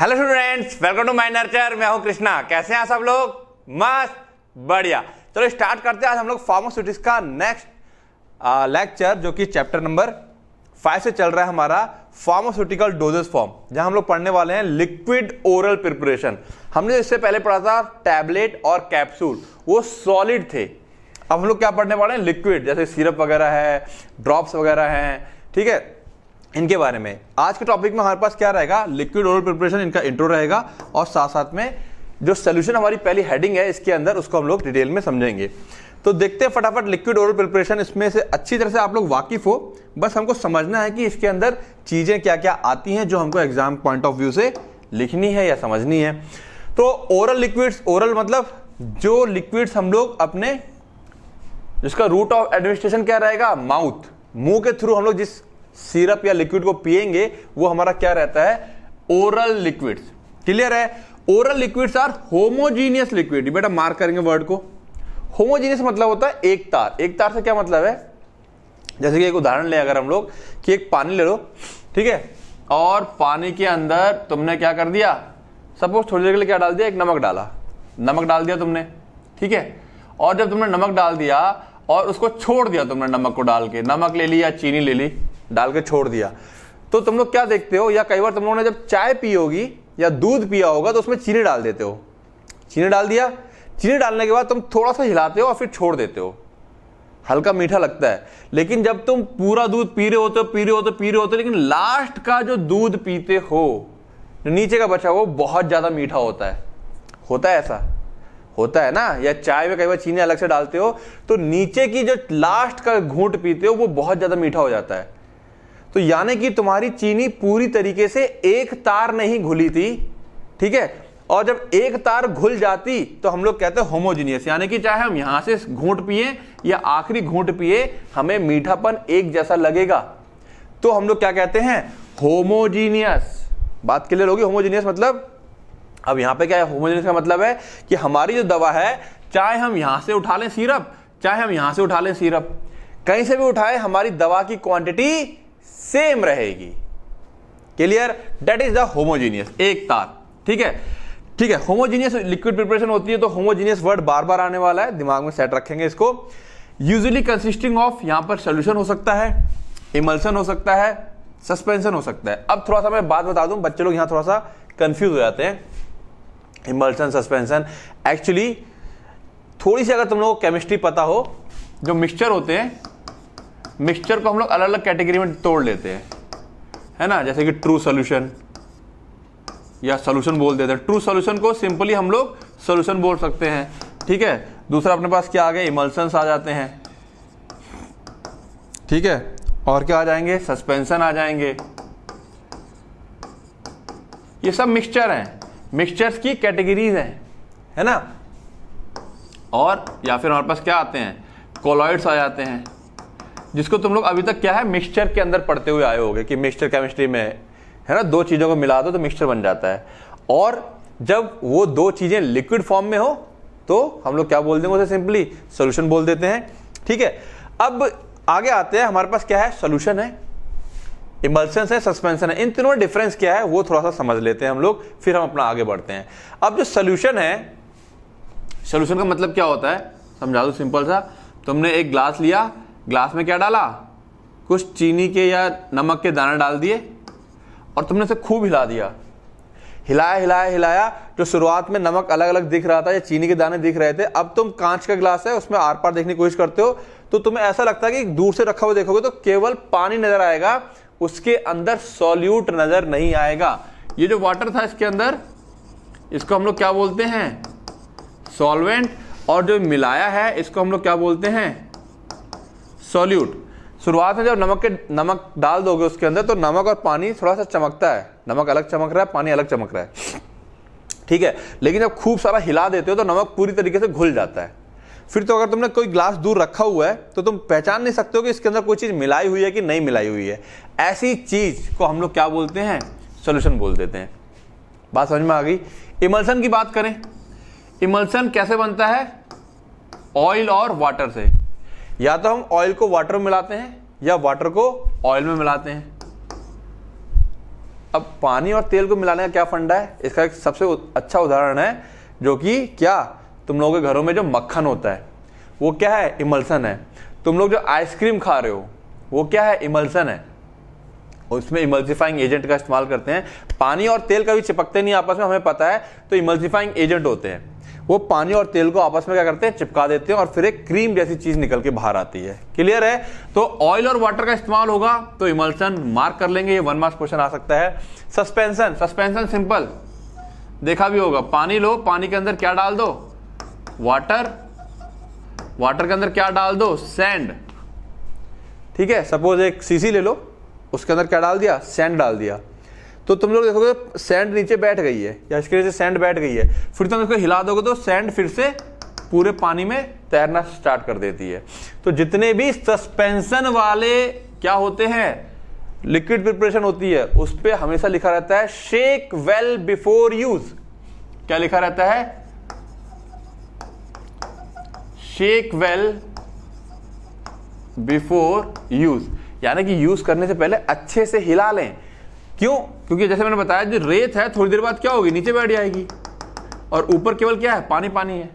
hello students welcome to my Nurture मैं हूं कृष्णा कैसे हैं सब लोग मस्त बढ़िया चलो स्टार्ट करते हैं आज हम लोग फार्मास्यूटिक्स का नेक्स्ट लेक्चर जो कि चैप्टर नंबर फाइव से चल रहा है हमारा फार्मास्यूटिकल डोजेस फॉर्म जहां हम लोग पढ़ने वाले हैं लिक्विड ओरल प्रिपरेशन हमने इससे पहले पढ़ा था टैबलेट और कैप्सूल वो सॉलिड थे अब हम लोग क्या पढ़ने वाले हैं लिक्विड जैसे सिरप वगैरह है ड्रॉप्स वगैरह हैं ठीक है इनके बारे में आज के टॉपिक में हमारे पास क्या रहेगा लिक्विड ओरल प्रिपरेशन इनका इंट्रो रहेगा और साथ साथ में जो सोल्यूशन हमारी पहली हेडिंग है इसके अंदर उसको हम लोग डिटेल में समझेंगे तो देखते हैं फटाफट लिक्विड ओरल प्रिपरेशन इसमें से अच्छी तरह से आप लोग वाकिफ हो बस हमको समझना है कि इसके अंदर चीज़ें क्या क्या आती हैं जो हमको एग्जाम पॉइंट ऑफ व्यू से लिखनी है या समझनी है तो ओरल लिक्विड्स ओरल मतलब जो लिक्विड्स हम लोग अपने जिसका रूट ऑफ एडमिनिस्ट्रेशन क्या रहेगा माउथ मुंह के थ्रू हम लोग जिस सिरप या लिक्विड को पिएंगे वो हमारा क्या रहता है ओरल लिक्विड्स क्लियर है oral liquids are homogeneous liquid बेटा मार्क करेंगे वर्ड को होमोजीनियस मतलब होता है एक तार एक तार से क्या मतलब है जैसे कि एक उदाहरण ले अगर हम लोग कि एक पानी ले लो ठीक है और पानी के अंदर तुमने क्या कर दिया सपोज थोड़ी देर के लिए क्या डाल दिया एक नमक डाला नमक डाल दिया तुमने ठीक है और जब तुमने नमक डाल दिया और उसको छोड़ दिया तुमने नमक को डाल के नमक ले ली या चीनी ले ली डाल के छोड़ दिया तो तुम लोग क्या देखते हो या कई बार तुम लोगों ने जब चाय पी होगी या दूध पिया होगा तो उसमें चीनी डाल देते हो चीनी डाल दिया चीनी डालने के बाद तुम थोड़ा सा हिलाते हो और फिर छोड़ देते हो हल्का मीठा लगता है लेकिन जब तुम पूरा दूध पी रहे होते हो पी रहे होते पी रहे होते लेकिन लास्ट का जो दूध पीते हो नीचे का बचा वो बहुत ज़्यादा मीठा होता है होता है ऐसा होता है ना या चाय में कई बार चीनी अलग से डालते हो तो नीचे की जो लास्ट का घूट पीते हो वो बहुत ज़्यादा मीठा हो जाता है तो यानी कि तुम्हारी चीनी पूरी तरीके से एक तार नहीं घुली थी ठीक है और जब एक तार घुल जाती तो हम लोग कहते हैं होमोजीनियस यानी कि चाहे हम यहां से घूट पिए या आखिरी घूट पिए हमें मीठापन एक जैसा लगेगा तो हम लोग क्या कहते हैं होमोजीनियस बात क्लियर होगी होमोजीनियस मतलब अब यहां पे क्या है होमोजीनियस का मतलब है कि हमारी जो दवा है चाहे हम यहां से उठा लें सिरप चाहे हम यहां से उठा लें सिरप कहीं से भी उठाए हमारी दवा की क्वांटिटी सेम रहेगी clear that is the homogeneous एक तार ठीक है ठीक है होमोजीनियस लिक्विड प्रिपरेशन होती है तो होमोजीनियस वर्ड बार बार आने वाला है दिमाग में सेट रखेंगे इसको यूजली कंसिस्टिंग ऑफ यहां पर सोल्यूशन हो सकता है इमल्सन हो सकता है सस्पेंशन हो सकता है अब थोड़ा सा मैं बात बता दूं बच्चे लोग यहां थोड़ा सा कंफ्यूज हो जाते हैं इमल्सन सस्पेंशन एक्चुअली थोड़ी सी अगर तुम लोग केमिस्ट्री पता हो जो मिक्सचर होते हैं मिक्सचर को हम लोग अलग अलग कैटेगरी में तोड़ लेते हैं है ना जैसे कि ट्रू सोल्यूशन या सोल्यूशन बोल देते हैं ट्रू सोल्यूशन को सिंपली हम लोग सोल्यूशन बोल सकते हैं ठीक है दूसरा अपने पास क्या आ गया इमल्सन्स आ जाते हैं ठीक है और क्या आ जाएंगे सस्पेंशन आ जाएंगे ये सब मिक्सचर हैं मिक्सचर्स की कैटेगरीज हैं है ना और या फिर हमारे पास क्या आते हैं कोलॉइड्स आ जाते हैं जिसको तुम लोग अभी तक क्या है मिक्सचर के अंदर पढ़ते हुए आए होगे कि मिक्सचर केमिस्ट्री में है ना दो चीज़ों को मिला दो तो मिक्सचर बन जाता है और जब वो दो चीज़ें लिक्विड फॉर्म में हो तो हम लोग क्या बोल देंगे उसे सिंपली सोल्यूशन बोल देते हैं ठीक है अब आगे आते हैं हमारे पास क्या है सोल्यूशन है इमल्सन है सस्पेंशन है इन तीनों में डिफरेंस क्या है वो थोड़ा सा समझ लेते हैं हम लोग फिर हम अपना आगे बढ़ते हैं अब जो सोल्यूशन है सोल्यूशन का मतलब क्या होता है समझा दो सिंपल सा तुमने एक ग्लास लिया ग्लास में क्या डाला कुछ चीनी के या नमक के दाना डाल दिए और तुमने उसे खूब हिला दिया हिलाया हिलाया हिलाया जो शुरुआत में नमक अलग अलग दिख रहा था या चीनी के दाने दिख रहे थे अब तुम कांच का गिलास है उसमें आर पार देखने की कोशिश करते हो तो तुम्हें ऐसा लगता है कि दूर से रखा हुआ देखोगे तो केवल पानी नजर आएगा उसके अंदर सॉल्यूट नजर नहीं आएगा ये जो वाटर था इसके अंदर इसको हम लोग क्या बोलते हैं सॉल्वेंट और जो मिलाया है इसको हम लोग क्या बोलते हैं सोल्यूट शुरुआत में जब नमक के नमक डाल दोगे उसके अंदर तो नमक और पानी थोड़ा सा चमकता है नमक अलग चमक रहा है पानी अलग चमक रहा है ठीक है लेकिन जब खूब सारा हिला देते हो तो नमक पूरी तरीके से घुल जाता है फिर तो अगर तुमने कोई ग्लास दूर रखा हुआ है तो तुम पहचान नहीं सकते हो कि इसके अंदर कोई चीज़ मिलाई हुई है कि नहीं मिलाई हुई है ऐसी चीज़ को हम लोग क्या बोलते हैं सोल्यूशन बोल देते हैं बात समझ में आ गई इमल्सन की बात करें इमल्सन कैसे बनता है ऑयल और वाटर से या तो हम ऑयल को वाटर में मिलाते हैं या वाटर को ऑयल में मिलाते हैं अब पानी और तेल को मिलाने का क्या फंडा है इसका एक सबसे अच्छा उदाहरण है जो कि क्या तुम लोगों के घरों में जो मक्खन होता है वो क्या है इमल्सन है तुम लोग जो आइसक्रीम खा रहे हो वो क्या है इमल्सन है उसमें इमल्सिफाइंग एजेंट का इस्तेमाल करते हैं पानी और तेल कभी चिपकते नहीं आपस में हमें पता है तो इमल्सिफाइंग एजेंट होते हैं वो पानी और तेल को आपस में क्या करते हैं चिपका देते हैं और फिर एक क्रीम जैसी चीज निकल के बाहर आती है क्लियर है तो ऑयल और वाटर का इस्तेमाल होगा तो इमल्सन मार्क कर लेंगे ये वन मार्क्स क्वेश्चन आ सकता है सस्पेंशन सस्पेंशन सिंपल देखा भी होगा पानी लो पानी के अंदर क्या डाल दो वाटर वाटर के अंदर क्या डाल दो सैंड ठीक है सपोज एक सीसी ले लो उसके अंदर क्या डाल दिया सैंड डाल दिया तो तुम लोग देखोगे सैंड नीचे बैठ गई है या इसके नीचे सैंड बैठ गई है फिर तुम इसको हिला दोगे तो सैंड फिर से पूरे पानी में तैरना स्टार्ट कर देती है तो जितने भी सस्पेंशन वाले क्या होते हैं लिक्विड प्रिपरेशन होती है उस पर हमेशा लिखा रहता है शेक वेल बिफोर यूज क्या लिखा रहता है शेक वेल बिफोर यूज यानी कि यूज करने से पहले अच्छे से हिला लें क्यों क्योंकि जैसे मैंने बताया जो रेत है थोड़ी देर बाद क्या होगी नीचे बैठ जाएगी और ऊपर केवल क्या है पानी पानी है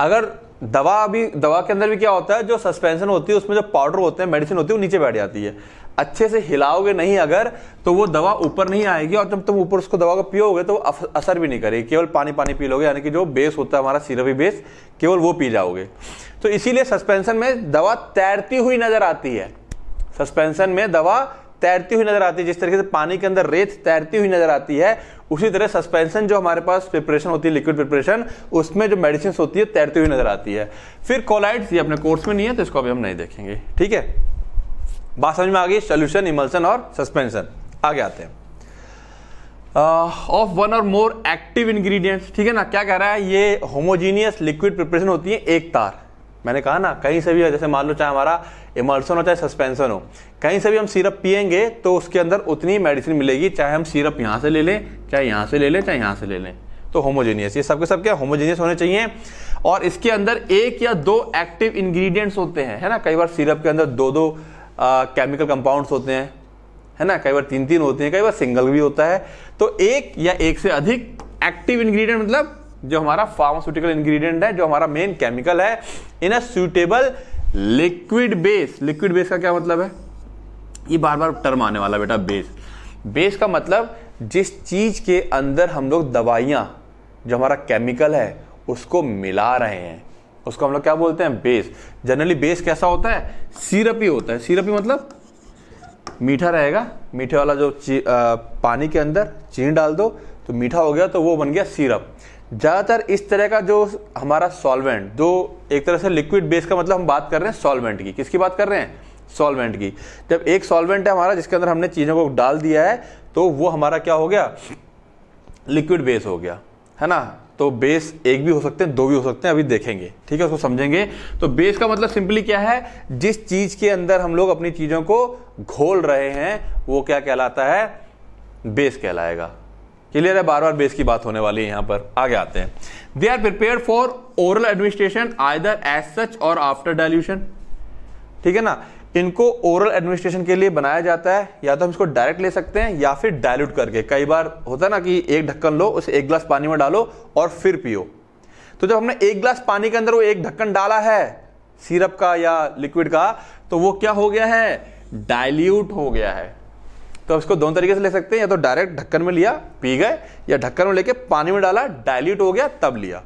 अगर दवा अभी दवा के अंदर भी क्या होता है जो सस्पेंशन होती है उसमें जो पाउडर होते हैं मेडिसिन होती है वो नीचे बैठ जाती है अच्छे से हिलाओगे नहीं अगर तो वो दवा ऊपर नहीं आएगी और जब तुम ऊपर उसको दवा को पियोगे तो वो असर भी नहीं करेगी केवल पानी पानी पी लोगे यानी कि जो बेस होता है हमारा सिरपी बेस केवल वो पी जाओगे तो इसीलिए सस्पेंशन में दवा तैरती हुई नजर आती है सस्पेंशन में दवा तैरती हुई नजर आती है जिस तरीके से पानी के अंदर रेत तैरती हुई नजर आती है उसी तरह सस्पेंशन जो हमारे पास प्रिपरेशन होती है लिक्विड प्रिपरेशन उसमें जो मेडिसिन होती है तैरती हुई नजर आती है फिर कोलाइड्स ये अपने कोर्स में नहीं है तो इसको अभी हम नहीं देखेंगे ठीक है बात समझ में आ गई सोल्यूशन इमल्सन और सस्पेंशन आगे आते हैं ऑफ वन और मोर एक्टिव इंग्रेडिएंट्स ठीक है ना क्या कह रहा है ये होमोजीनियस लिक्विड प्रिपरेशन होती है एक तार मैंने कहा ना कहीं से भी जैसे मान लो चाहे हमारा इमर्सन हो चाहे सस्पेंसन हो कहीं से भी हम सिरप पियेंगे तो उसके अंदर उतनी मेडिसिन मिलेगी चाहे हम सिरप यहाँ से ले लें चाहे यहाँ से ले लें चाहे यहाँ से ले लें तो होमोजेनियस ये सबके सब क्या होमोजेनियस होने चाहिए और इसके अंदर एक या दो एक्टिव इंग्रेडिएंट्स होते हैं है ना कई बार सिरप के अंदर दो दो केमिकल कंपाउंड्स होते हैं है ना कई बार तीन तीन होते हैं कई बार सिंगल भी होता है तो एक या एक से अधिक एक्टिव इंग्रेडिएंट मतलब जो हमारा फार्मास्यूटिकल इंग्रेडिएंट है जो हमारा मेन केमिकल है in a suitable liquid base liquid base का क्या मतलब है ये बार बार टर्म आने वाला बेटा बेस बेस का मतलब जिस चीज के अंदर हम लोग दवाइयां जो हमारा केमिकल है उसको मिला रहे हैं उसको हम लोग क्या बोलते हैं बेस जनरली बेस कैसा होता है ही होता है ही मतलब मीठा रहेगा मीठे वाला जो आ, पानी के अंदर चीनी डाल दो तो मीठा हो गया तो वो बन गया सिरप ज़्यादातर इस तरह का जो हमारा सॉल्वेंट जो एक तरह से लिक्विड बेस का मतलब हम बात कर रहे हैं सॉल्वेंट की किसकी बात कर रहे हैं सॉल्वेंट की जब एक सॉल्वेंट है हमारा जिसके अंदर हमने चीज़ों को डाल दिया है तो वो हमारा क्या हो गया लिक्विड बेस हो गया है ना तो बेस एक भी हो सकते हैं दो भी हो सकते हैं अभी देखेंगे ठीक है उसको समझेंगे तो बेस का मतलब सिंपली क्या है जिस चीज के अंदर हम लोग अपनी चीजों को घोल रहे हैं वो क्या कहलाता है बेस कहलाएगा क्लियर है बार बार बेस की बात होने वाली है यहाँ पर आगे आते हैं they are prepared for oral administration either as such और आफ्टर डायल्यूशन ठीक है ना इनको ओरल एडमिनिस्ट्रेशन के लिए बनाया जाता है या तो हम इसको डायरेक्ट ले सकते हैं या फिर डायल्यूट करके कई बार होता है ना कि एक ढक्कन लो उसे एक ग्लास पानी में डालो और फिर पियो तो जब हमने एक ग्लास पानी के अंदर वो एक ढक्कन डाला है सिरप का या लिक्विड का तो वो क्या हो गया है डायल्यूट हो गया है तो इसको दोनों तरीके से ले सकते हैं या तो डायरेक्ट ढक्कन में लिया पी गए या ढक्कन में लेके पानी में डाला डायल्यूट हो गया तब लिया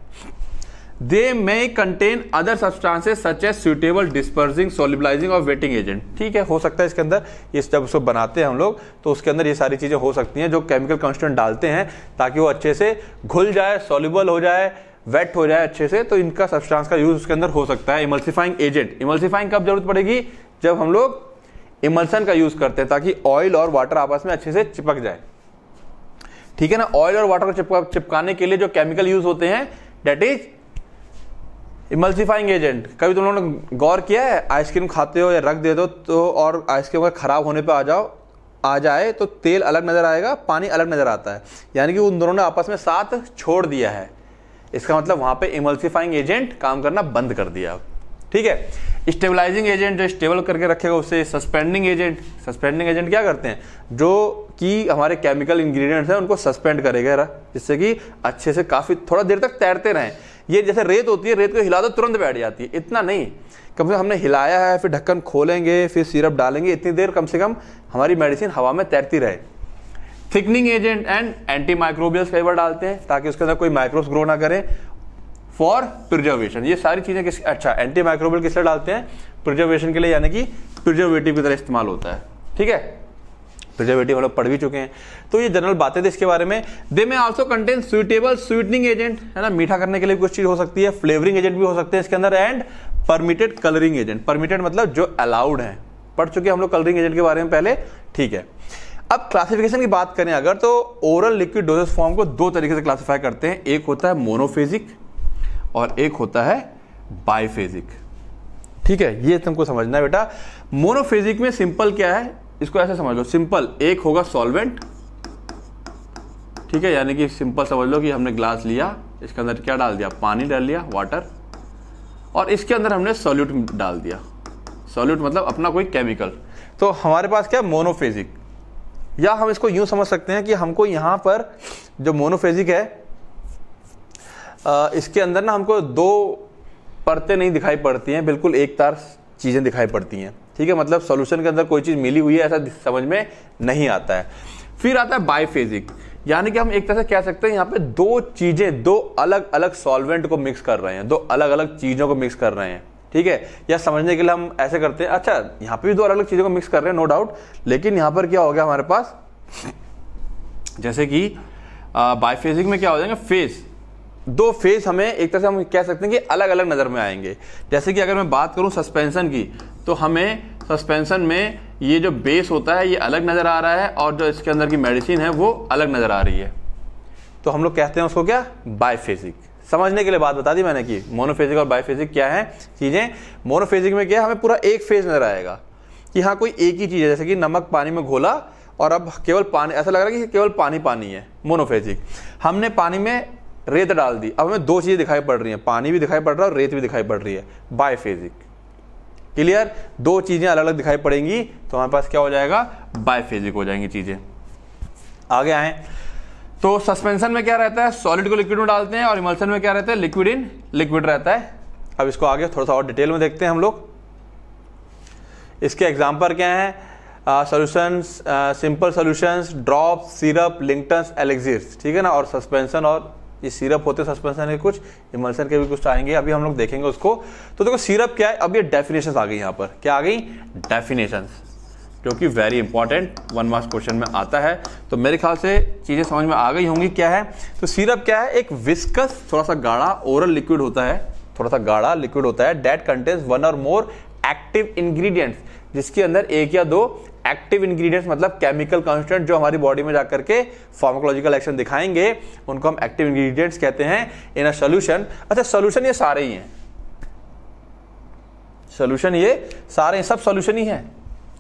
they may contain other substances such as suitable dispersing solubilizing और वेटिंग एजेंट ठीक है हो सकता है इसके अंदर इस जब उसको बनाते हैं हम लोग तो उसके अंदर ये सारी चीज़ें हो सकती हैं जो केमिकल कॉन्स्टेंट डालते हैं ताकि वो अच्छे से घुल जाए सोल्यूबल हो जाए वेट हो जाए अच्छे से तो इनका सब्सटांस का यूज उसके अंदर हो सकता है इमल्सिफाइंग एजेंट इमल्सिफाइंग कब जरूरत पड़ेगी जब हम लोग इमल्सन का यूज करते हैं ताकि ऑयल और वाटर आपस में अच्छे से चिपक जाए ठीक है ना ऑयल और वाटर को चिपका चिपकाने के लिए जो केमिकल यूज होते हैं डेट इज इमल्सिफाइंग एजेंट कभी तुम लोगों ने गौर किया है आइसक्रीम खाते हो या रख दे दो तो और आइसक्रीम का खराब होने पर आ जाओ आ जाए तो तेल अलग नज़र आएगा पानी अलग नज़र आता है यानी कि उन दोनों ने आपस में साथ छोड़ दिया है इसका मतलब वहां पे इमल्सिफाइंग एजेंट काम करना बंद कर दिया ठीक है स्टेबलाइजिंग एजेंट जो स्टेबल करके रखेगा उसे सस्पेंडिंग एजेंट सस्पेंडिंग एजेंट क्या करते हैं जो कि हमारे केमिकल इंग्रेडिएंट्स हैं उनको सस्पेंड करेगा जिससे कि अच्छे से काफ़ी थोड़ा देर तक तैरते रहें ये जैसे रेत होती है रेत को हिला दो तुरंत बैठ जाती है इतना नहीं कम से कम हमने हिलाया है फिर ढक्कन खोलेंगे फिर सिरप डालेंगे इतनी देर कम से कम हमारी मेडिसिन हवा में तैरती रहे thickening agent and antimicrobials कई बार डालते हैं ताकि उसके अंदर कोई माइक्रोब्स ग्रो ना करें फॉर प्रिजर्वेशन ये सारी चीज़ें किस अच्छा एंटी माइक्रोबल किस लिए डालते हैं प्रिजर्वेशन के लिए यानी कि प्रिजर्वेटिव की तरह इस्तेमाल होता है ठीक है प्रिजर्वेटिव हम लोग पढ़ भी चुके हैं तो ये जनरल बातें थी इसके बारे में they may also contain suitable sweetening agent है ना मीठा करने के लिए कुछ चीज़ हो सकती है फ्लेवरिंग एजेंट भी हो सकते हैं इसके अंदर and permitted colouring agent permitted मतलब जो अलाउड है पढ़ चुके हम लोग कलरिंग एजेंट के बारे में पहले ठीक है अब क्लासिफिकेशन की बात करें अगर तो ओरल लिक्विड डोजेस फॉर्म को दो तरीके से क्लासिफाई करते हैं एक होता है मोनोफेजिक और एक होता है बायफेजिक ठीक है ये तुमको समझना है बेटा मोनोफेजिक में सिंपल क्या है इसको ऐसे समझ लो सिंपल एक होगा सॉल्वेंट ठीक है यानी कि सिंपल समझ लो कि हमने ग्लास लिया इसके अंदर क्या डाल दिया पानी डाल लिया वाटर और इसके अंदर हमने सॉल्यूट डाल दिया सॉल्यूट मतलब अपना कोई केमिकल तो हमारे पास क्या मोनोफेजिक या हम इसको यूं समझ सकते हैं कि हमको यहां पर जो मोनोफेजिक है इसके अंदर ना हमको दो परतें नहीं दिखाई पड़ती हैं बिल्कुल एक तार चीज़ें दिखाई पड़ती हैं ठीक है मतलब सॉल्यूशन के अंदर कोई चीज़ मिली हुई है ऐसा समझ में नहीं आता है फिर आता है बायफेजिक यानी कि हम एक तरह से कह सकते हैं यहाँ पे दो चीज़ें दो अलग अलग सॉल्वेंट को मिक्स कर रहे हैं दो अलग अलग चीज़ों को मिक्स कर रहे हैं ठीक है या समझने के लिए हम ऐसे करते हैं अच्छा यहाँ पे भी दो अलग अलग चीज़ों को मिक्स कर रहे हैं नो डाउट लेकिन यहाँ पर क्या हो गया हमारे पास जैसे कि बायफेजिक में क्या हो जाएगा फेस दो फेज हमें एक तरह से हम कह सकते हैं कि अलग अलग नज़र में आएंगे जैसे कि अगर मैं बात करूं सस्पेंशन की तो हमें सस्पेंशन में ये जो बेस होता है ये अलग नज़र आ रहा है और जो इसके अंदर की मेडिसिन है वो अलग नज़र आ रही है तो हम लोग कहते हैं उसको क्या बायफेजिक समझने के लिए बात बता दी मैंने कि मोनोफेजिक और बायफेजिक क्या है चीज़ें मोनोफेजिक में क्या हमें पूरा एक फेज नज़र आएगा कि हाँ कोई एक ही चीज़ है जैसे कि नमक पानी में घोला और अब केवल पानी ऐसा लग रहा है कि केवल पानी पानी है मोनोफेजिक हमने पानी में रेत डाल दी अब हमें दो चीज़ें दिखाई पड़ रही हैं पानी भी दिखाई पड़ रहा है और रेत भी दिखाई पड़ रही है बायफेजिक क्लियर दो चीज़ें अलग अलग दिखाई पड़ेंगी तो हमारे पास क्या हो जाएगा बायफेजिक हो जाएंगी चीज़ें आगे आए तो सस्पेंशन में क्या रहता है सॉलिड को लिक्विड में डालते हैं और इमल्सन में क्या रहता है लिक्विड इन लिक्विड रहता है अब इसको आगे थोड़ा सा और डिटेल में देखते हैं हम लोग इसके एग्जाम्पल क्या है solutions simple solutions drop syrup linctus elixirs ठीक है ना और सस्पेंशन और ये सिरप होते सस्पेंशन के कुछ इमल्सन के भी कुछ तो आएंगे अभी हम लोग देखेंगे उसको तो देखो सिरप क्या है अब ये डेफिनेशन आ गई यहाँ पर क्या आ गई डेफिनेशन जो कि very important one marks question में आता है तो मेरे ख्याल से चीज़ें समझ में आ गई होंगी क्या है तो सिरप क्या है एक विस्कस थोड़ा सा गाढ़ा ओरल लिक्विड होता है थोड़ा सा गाढ़ा लिक्विड होता है डेट कंटेंस वन और मोर एक्टिव इंग्रेडिएंट्स जिसके अंदर एक या दो एक्टिव इंग्रेडिएंट्स मतलब केमिकल कॉन्स्टेंट जो हमारी बॉडी में जाकर के फार्माकोलॉजिकल एक्शन दिखाएंगे उनको हम एक्टिव इंग्रेडिएंट्स कहते हैं इन अ सोल्यूशन अच्छा सोल्यूशन ये सारे ही हैं सोल्यूशन ये सारे हैं सब सोल्यूशन ही है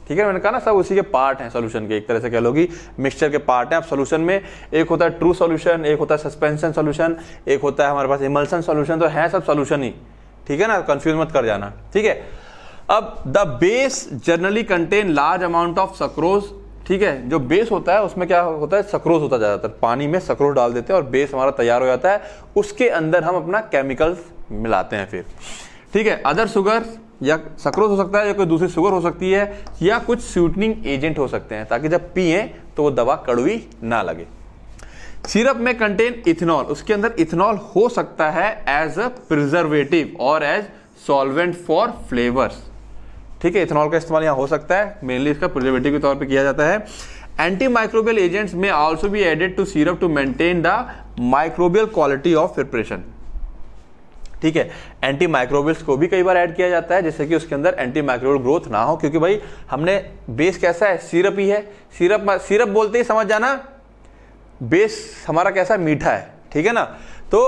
ठीक है मैंने कहा ना सब उसी के पार्ट हैं सोल्यूशन के एक तरह से कह लो कि मिक्सचर के पार्ट हैं आप सोल्यूशन में एक होता है ट्रू सोल्यूशन एक होता है सस्पेंशन सोल्यूशन एक होता है हमारे पास इमल्सन सोल्यूशन तो है सब सोल्यूशन ही ठीक है ना कंफ्यूज मत कर जाना ठीक है अब the base generally contain large amount of sucrose ठीक है जो बेस होता है उसमें क्या होता है सक्रोज होता है ज़्यादातर पानी में सक्रोज डाल देते हैं और बेस हमारा तैयार हो जाता है उसके अंदर हम अपना केमिकल्स मिलाते हैं फिर ठीक है अदर सुगर या सक्रोज हो सकता है या कोई दूसरी सुगर हो सकती है या कुछ स्वीटनिंग एजेंट हो सकते हैं ताकि जब पिए तो वो दवा कड़वी ना लगे सिरप में कंटेन इथेनॉल उसके अंदर इथेनॉल हो सकता है एज अ प्रिजर्वेटिव और एज सॉल्वेंट फॉर फ्लेवर्स ठीक है इथेनॉल का इस्तेमाल यहाँ हो सकता है मेनली इसका प्रिजर्वेटिव के तौर पर किया जाता है antimicrobial agents may also be added to syrup to maintain the microbial quality of preparation ठीक है एंटी माइक्रोबियल्स को भी कई बार ऐड किया जाता है जैसे कि उसके अंदर एंटी माइक्रोबियल ग्रोथ ना हो क्योंकि भाई हमने बेस कैसा है सिरप ही है सिरप सिरप बोलते ही समझ जाना बेस हमारा कैसा मीठा है ठीक है ना तो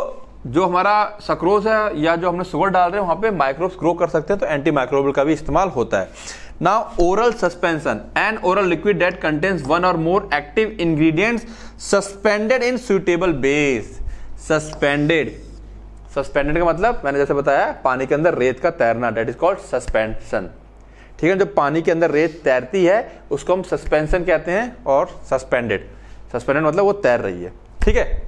जो हमारा सक्रोज है या जो हमने सुगर डाल रहे हैं वहाँ पे माइक्रोब्स ग्रो कर सकते हैं तो एंटी माइक्रोबल का भी इस्तेमाल होता है ना oral suspension and oral liquid that contains one और more active ingredients suspended in suitable base suspended suspended का मतलब मैंने जैसे बताया पानी के अंदर रेत का तैरना डेट इज कॉल्ड सस्पेंशन ठीक है जो पानी के अंदर रेत तैरती है उसको हम सस्पेंशन कहते हैं और सस्पेंडेड सस्पेंडेड मतलब वो तैर रही है ठीक है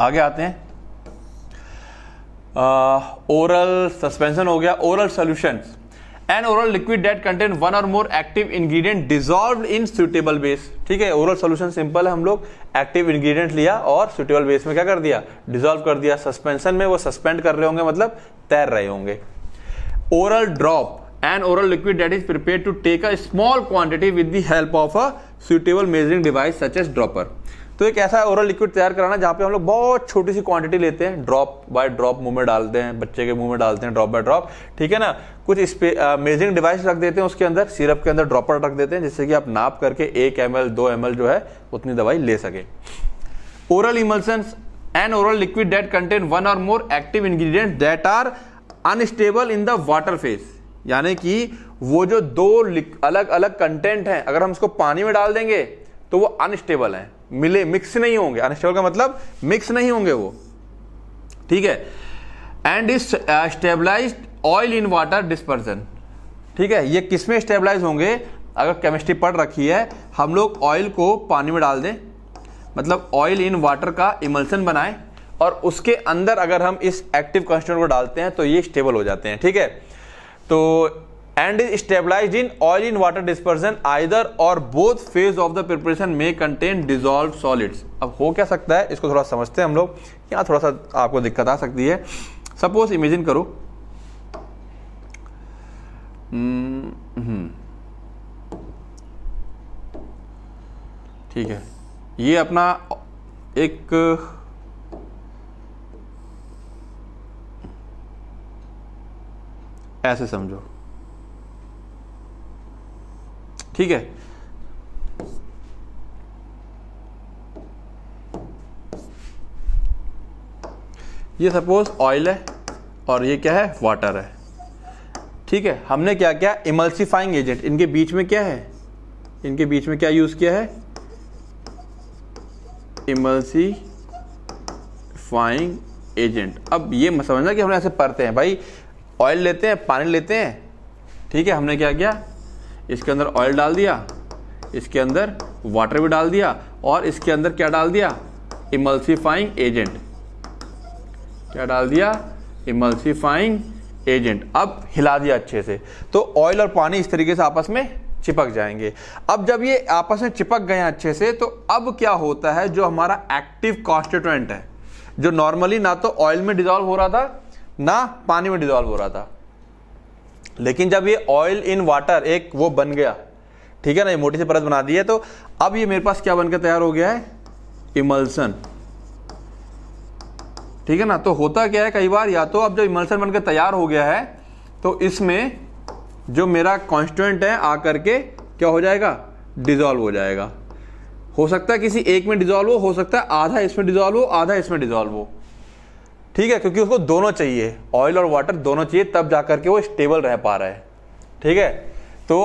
आगे आते हैं ओरल uh, सस्पेंशन हो गया oral solution and oral liquid that contain one और more active ingredient dissolve in suitable base ठीक है ओरल सोल्यूशन सिंपल है हम लोग एक्टिव इंग्रेडिएंट लिया और सुटेबल बेस में क्या कर दिया डिजॉल्व कर दिया सस्पेंशन में वो सस्पेंड कर रहे होंगे मतलब तैर रहे होंगे oral drop and oral liquid that is prepare to take a small quantity with the help of a suitable measuring device such as dropper तो एक ऐसा ओरल लिक्विड तैयार कराना जहाँ पे हम लोग बहुत छोटी सी क्वांटिटी लेते हैं ड्रॉप बाय ड्रॉप मुंह में डालते हैं बच्चे के मुंह में डालते हैं ड्रॉप बाय ड्रॉप ठीक है ना कुछ मेजरिंग डिवाइस रख देते हैं उसके अंदर सिरप के अंदर ड्रॉपर रख देते हैं जिससे कि आप नाप करके एक एम एल दो एम एल जो है उतनी दवाई ले सके oral emulsion and oral liquid that contain one और more active ingredient that are unstable in the water phase यानी कि वो जो दो अलग अलग कंटेंट हैं अगर हम उसको पानी में डाल देंगे तो वो अनस्टेबल हैं मिले मिक्स नहीं होंगे अनस्टेबल का मतलब मिक्स नहीं होंगे वो ठीक है and is stabilize oil in water dispersion ठीक है ये किसमें स्टेबलाइज होंगे अगर केमिस्ट्री पढ़ रखी है हम लोग ऑयल को पानी में डाल दें मतलब ऑयल इन वाटर का इमल्सन बनाए और उसके अंदर अगर हम इस एक्टिव कंस्टेंट को डालते हैं तो ये स्टेबल हो जाते हैं ठीक है तो and is stabilize in oil in water dispersion either और both phase of the preparation may contain dissolve solids अब हो क्या सकता है इसको थोड़ा समझते हैं हम लोग यहां थोड़ा सा आपको दिक्कत आ सकती है सपोज इमेजिन करो हम्म, ठीक है ये अपना एक ऐसे समझो ठीक है ये सपोज ऑयल है और ये क्या है वाटर है ठीक है हमने क्या क्या इमल्सिफाइंग एजेंट इनके बीच में क्या है इनके बीच में क्या यूज किया है इमल्सिफाइंग एजेंट अब ये समझना कि हमने ऐसे पढ़ते हैं भाई ऑयल लेते हैं पानी लेते हैं ठीक है हमने क्या किया इसके अंदर ऑयल डाल दिया इसके अंदर वाटर भी डाल दिया और इसके अंदर क्या डाल दिया इमल्सीफाइंग एजेंट क्या डाल दिया इमल्सीफाइंग एजेंट अब हिला दिया अच्छे से तो ऑयल और पानी इस तरीके से आपस में चिपक जाएंगे अब जब ये आपस में चिपक गए अच्छे से तो अब क्या होता है जो हमारा एक्टिव कॉन्स्टिट्यूएंट है जो नॉर्मली ना तो ऑयल में डिजॉल्व हो रहा था ना पानी में डिजॉल्व हो रहा था लेकिन जब ये ऑयल इन वाटर एक वो बन गया ठीक है ना ये मोटी सी परत बना दी है तो अब ये मेरे पास क्या बनकर तैयार हो गया है इमल्सन ठीक है ना तो होता क्या है कई बार या तो अब जो इमल्सन बनकर तैयार हो गया है तो इसमें जो मेरा कॉन्स्टेंट है आकर के क्या हो जाएगा डिजोल्व हो जाएगा हो सकता है किसी एक में डिजोल्व हो हो सकता है आधा इसमें डिजोल्व हो आधा इसमें डिजोल्व हो ठीक है क्योंकि उसको दोनों चाहिए ऑयल और वाटर दोनों चाहिए तब जा करके वो स्टेबल रह पा रहा है ठीक है तो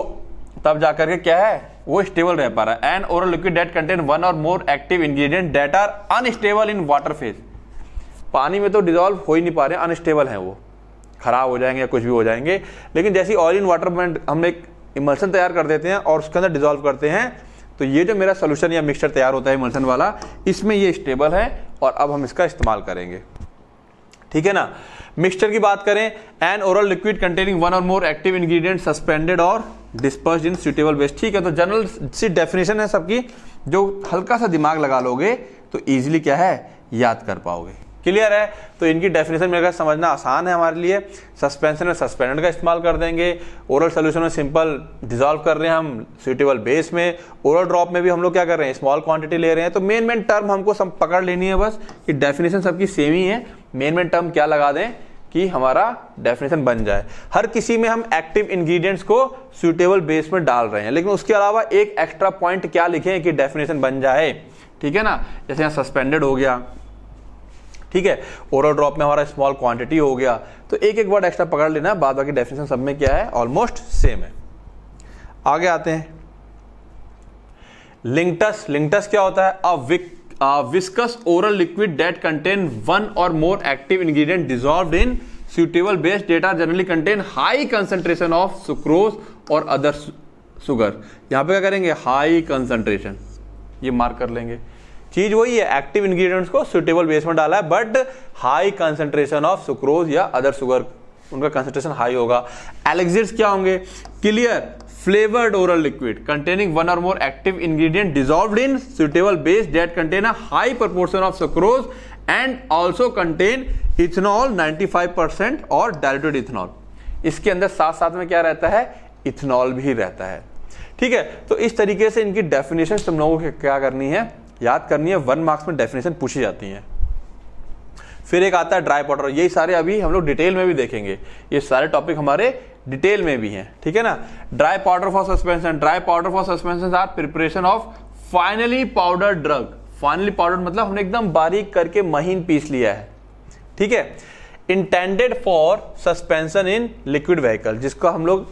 तब जा करके क्या है वो स्टेबल रह पा रहा है an oral liquid that contain one और more active ingredient that are unstable in water phase पानी में तो डिजॉल्व हो ही नहीं पा रहे अनस्टेबल हैं वो खराब हो जाएंगे या कुछ भी हो जाएंगे लेकिन जैसे ऑयल इन वाटर में हम एक इमल्सन तैयार कर देते हैं और उसके अंदर डिजॉल्व करते हैं तो ये जो मेरा सोल्यूशन या मिक्सचर तैयार होता है इमल्सन वाला इसमें ये स्टेबल है और अब हम इसका इस्तेमाल करेंगे ठीक है ना मिक्सचर की बात करें an oral liquid containing one और मोर एक्टिव इंग्रेडिएंट सस्पेंडेड और डिस्पर्स इन सुटेबल वेस्ट ठीक है तो जनरल सी डेफिनेशन है सबकी जो हल्का सा दिमाग लगा लोगे तो ईजिली क्या है याद कर पाओगे क्लियर है तो इनकी डेफिनेशन मेरे का समझना आसान है हमारे लिए सस्पेंशन में सस्पेंडेंट का इस्तेमाल कर देंगे ओरल सोल्यूशन में सिंपल डिजॉल्व कर रहे हैं हम सुटेबल बेस में ओरल ड्रॉप में भी हम लोग क्या कर रहे हैं स्मॉल क्वांटिटी ले रहे हैं तो मेन मेन टर्म हमको सब पकड़ लेनी है बस कि डेफिनेशन सबकी सेम ही है मेन मेन टर्म क्या लगा दें कि हमारा डेफिनेशन बन जाए हर किसी में हम एक्टिव इंग्रेडिएंट्स को सुटेबल बेस में डाल रहे हैं लेकिन उसके अलावा एक एक्स्ट्रा पॉइंट क्या लिखें कि डेफिनेशन बन जाए ठीक है ना जैसे यहाँ सस्पेंडेड हो गया ठीक है ओरल ड्रॉप में हमारा स्मॉल क्वांटिटी हो गया तो एक एक वर्ड एक्स्ट्रा पकड़ लेना बाद बाकी डेफिनेशन सब में क्या है ऑलमोस्ट सेम है आगे आते हैं लिंक्टस लिंक्टस क्या होता है a viscous oral liquid that contain one और more active ingredient dissolve in suitable based that generally contain high concentration of sucrose और अदर सुगर यहां पे क्या करेंगे हाई कंसेंट्रेशन ये मार्क कर लेंगे चीज वही है एक्टिव इंग्रेडिएंट्स को सुटेबल बेस में डाला है but high concentration of sucrose या अदर शुगर उनका कंसेंट्रेशन हाई होगा एलेक्सिड्स क्या होंगे clear flavoured oral liquid containing one और more active ingredient dissolve in suitable base that contain high proportion of sucrose and also contain ethanol 95% percent और diluted ethanol इसके अंदर साथ साथ में क्या रहता है इथेनॉल भी रहता है ठीक है तो इस तरीके से इनकी डेफिनेशन तुम लोगों को क्या करनी है याद करनी है वन मार्क्स में डेफिनेशन पूछी जाती है फिर एक आता है ड्राई पाउडर ये सारे अभी हम लोग डिटेल में भी देखेंगे ये सारे टॉपिक हमारे डिटेल में भी हैं ठीक है ना dry powder for suspension dry powder for suspension are preparation of finely powder drug finely powder मतलब हमने एकदम बारीक करके महीन पीस लिया है ठीक है intended for suspension in liquid vehicle जिसको हम लोग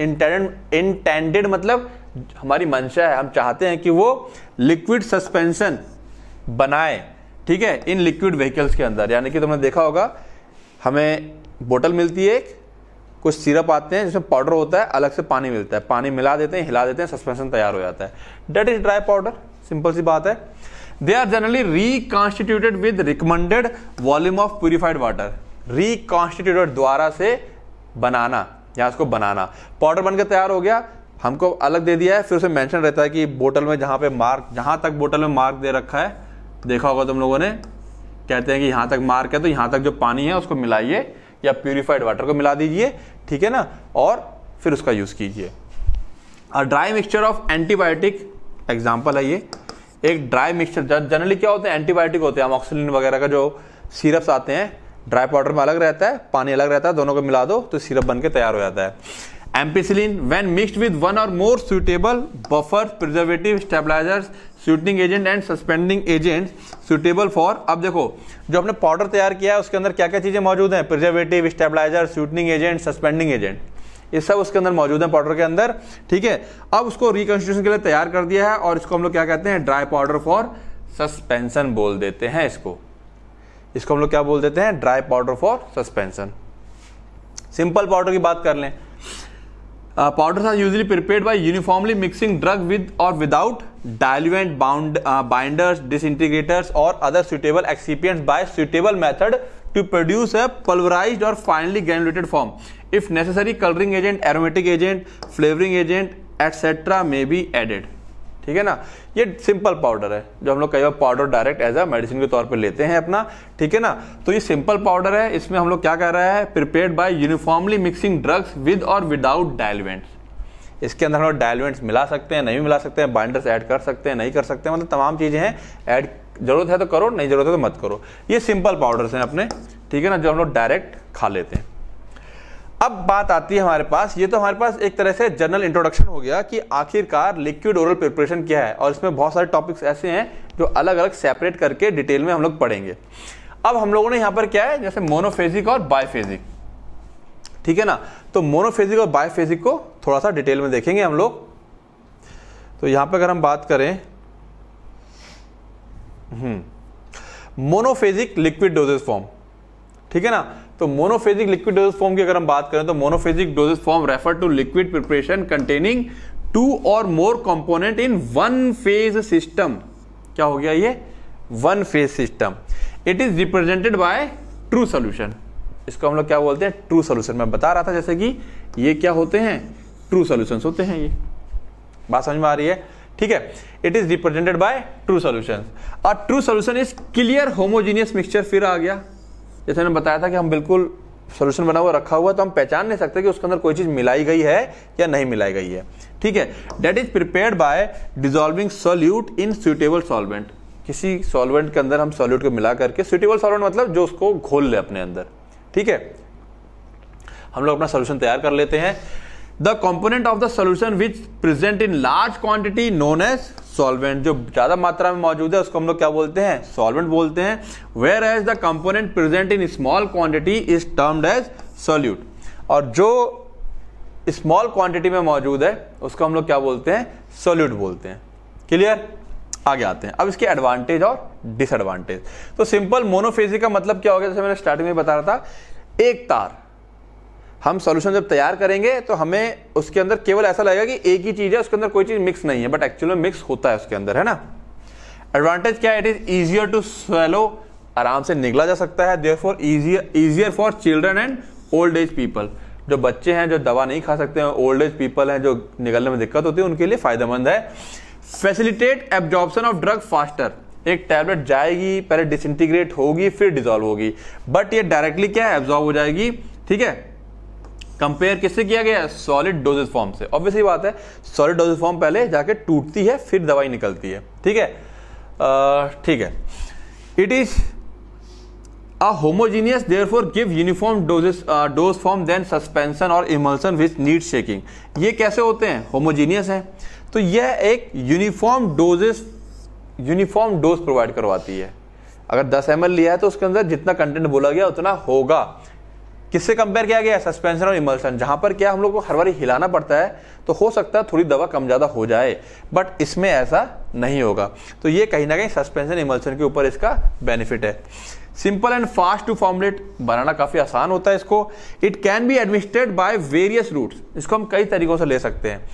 इंटेंडेड मतलब हमारी मंशा है हम चाहते हैं कि वो लिक्विड सस्पेंशन बनाए ठीक है इन लिक्विड व्हीकल्स के अंदर यानी कि तुमने देखा होगा हमें बोतल मिलती है एक कुछ सिरप आते हैं जिसमें पाउडर होता है अलग से पानी मिलता है पानी मिला देते हैं हिला देते हैं सस्पेंशन तैयार हो जाता है that is dry powder simple सी बात है they are generally reconstituted with recommended volume of purified water reconstituted द्वारा से बनाना या इसको बनाना पाउडर बनकर तैयार हो गया हमको अलग दे दिया है फिर उसमें मेंशन रहता है कि बोतल में जहाँ पे मार्क जहाँ तक बोतल में मार्क दे रखा है देखा होगा तुम लोगों ने कहते हैं कि यहाँ तक मार्क है तो यहाँ तक जो पानी है उसको मिलाइए या प्योरीफाइड वाटर को मिला दीजिए ठीक है ना और फिर उसका यूज़ कीजिए और dry mixture of antibiotic example है ये एक ड्राई मिक्सचर जनरली क्या होते हैं एंटीबायोटिक होते हैं अमोक्सिलिन वगैरह का जो सीरप्स आते हैं ड्राई पाउडर में अलग रहता है पानी अलग रहता है दोनों को मिला दो तो सीरप बन के तैयार हो जाता है ampicillin when mixed with one और more suitable buffer preservative stabilizers sweetening agent and suspending agent suitable for अब देखो जो हमने पाउडर तैयार किया है उसके अंदर क्या क्या चीज़ें मौजूद हैं preservative stabilizer sweetening agent suspending agent ये सब उसके अंदर मौजूद है पाउडर के अंदर ठीक है अब उसको रिकॉन्स्टिट्यूशन के लिए तैयार कर दिया है और इसको हम लोग क्या कहते हैं ड्राई पाउडर फॉर सस्पेंशन बोल देते हैं इसको इसको हम लोग क्या बोल देते हैं dry powder for suspension simple powder की बात कर लें Uh, powders are usually prepared by uniformly mixing drug with or without diluent bound uh, binders disintegrators or other suitable excipients by suitable method to produce a pulverized or finely granulated form if necessary coloring agent aromatic agent flavoring agent etc may be added ठीक है ना ये simple powder है जो हम लोग कई बार powder direct as a medicine के तौर पर लेते हैं अपना ठीक है ना तो ये सिंपल पाउडर है इसमें हम लोग क्या कह रहा है prepared by uniformly mixing drugs with और विदाउट डायलवेंट्स इसके अंदर हम लोग डायलवेंट्स मिला सकते हैं नहीं मिला सकते हैं बाइंडर्स ऐड कर सकते हैं नहीं कर सकते हैं मतलब तमाम चीज़ें हैं ऐड जरूरत है तो करो नहीं जरूरत है तो मत करो ये सिंपल पाउडर्स हैं अपने ठीक है ना जो हम लोग डायरेक्ट खा लेते हैं अब बात आती है हमारे पास ये तो हमारे पास एक तरह से जनरल इंट्रोडक्शन हो गया कि आखिरकार लिक्विड ओरल प्रिपरेशन क्या है और इसमें बहुत सारे टॉपिक्स ऐसे हैं जो अलग अलग सेपरेट करके डिटेल में हम लोग पढ़ेंगे अब हम लोगों ने यहाँ पर क्या है जैसे मोनोफेजिक और बायोफेजिक ठीक है ना तो मोनोफेजिक और बायोफेजिक को थोड़ा सा डिटेल में देखेंगे हम लोग तो यहाँ पर अगर हम बात करें मोनोफेजिक लिक्विड डोजेज फॉर्म ठीक है ना तो मोनोफेजिक लिक्विड डोजेस फॉर्म की अगर हम बात करें तो monophasic doses form refer to liquid preparation containing two और more component in one phase system क्या हो गया ये one phase system it is represented by true solution इसको हम लोग क्या बोलते हैं ट्रू सोल्यूशन मैं बता रहा था जैसे कि ये क्या होते हैं ट्रू सोल्यूशन होते हैं ये बात समझ में आ रही है ठीक है it is represented by true solution और true solution is clear homogeneous mixture फिर आ गया जैसे मैंने बताया था कि हम बिल्कुल सोल्यूशन बना हुआ रखा हुआ तो हम पहचान नहीं सकते कि उसके अंदर कोई चीज़ मिलाई गई है या नहीं मिलाई गई है ठीक है that is prepare by dissolving solute in suitable solvent किसी सॉल्वेंट के अंदर हम सॉल्यूट को मिला करके सुटेबल सॉल्वेंट मतलब जो उसको घोल ले अपने अंदर ठीक है हम लोग अपना सोल्यूशन तैयार कर लेते हैं the component of the solution which present in large quantity known as solvent जो ज़्यादा मात्रा में मौजूद है उसको हम लोग क्या बोलते हैं सॉल्वेंट बोलते हैं where as the component present in small quantity is termed as solute और जो स्मॉल क्वांटिटी में मौजूद है उसको हम लोग क्या बोलते हैं सोल्यूट बोलते हैं क्लियर आगे आते हैं अब इसके एडवांटेज और डिसएडवांटेज तो सिंपल मोनोफेजी का मतलब क्या हो गया जैसे मैंने स्टार्टिंग में बता रहा था एक तार हम सोल्यूशन जब तैयार करेंगे तो हमें उसके अंदर केवल ऐसा लगेगा कि एक ही चीज़ है उसके अंदर कोई चीज़ मिक्स नहीं है बट एक्चुअल में मिक्स होता है उसके अंदर है ना एडवांटेज क्या है it is easier to swallow आराम से निकला जा सकता है therefore easier for children and old age people जो बच्चे हैं जो दवा नहीं खा सकते हैं ओल्ड एज पीपल हैं जो निकलने में दिक्कत होती है उनके लिए फायदेमंद है facilitate absorption of drug faster एक टैबलेट जाएगी पहले डिसइंटीग्रेट होगी फिर डिजॉल्व होगी बट ये डायरेक्टली क्या है एब्जॉर्व हो जाएगी ठीक है कंपेयर किससे किया गया सॉलिड डोजेज फॉर्म से ऑब्वियसली बात है सॉलिड डोजेज फॉर्म पहले जाके टूटती है फिर दवाई निकलती है ठीक है ठीक है it is a homogeneous therefore give uniform doses dose form then suspension और इमल्सन विथ नीड शेकिंग ये कैसे होते हैं होमोजीनियस है तो यह एक uniform doses uniform dose provide करवाती है अगर 10 एम लिया है तो उसके अंदर जितना कंटेंट बोला गया उतना होगा किससे कंपेयर किया गया सस्पेंशन और इमल्सन जहां पर क्या हम लोग को हर बार हिलाना पड़ता है तो हो सकता है थोड़ी दवा कम ज़्यादा हो जाए बट इसमें ऐसा नहीं होगा तो ये कहीं ना कहीं सस्पेंशन इमल्सन के ऊपर इसका बेनिफिट है simple and fast to formulate बनाना काफ़ी आसान होता है इसको it can be administered by various routes इसको हम कई तरीकों से ले सकते हैं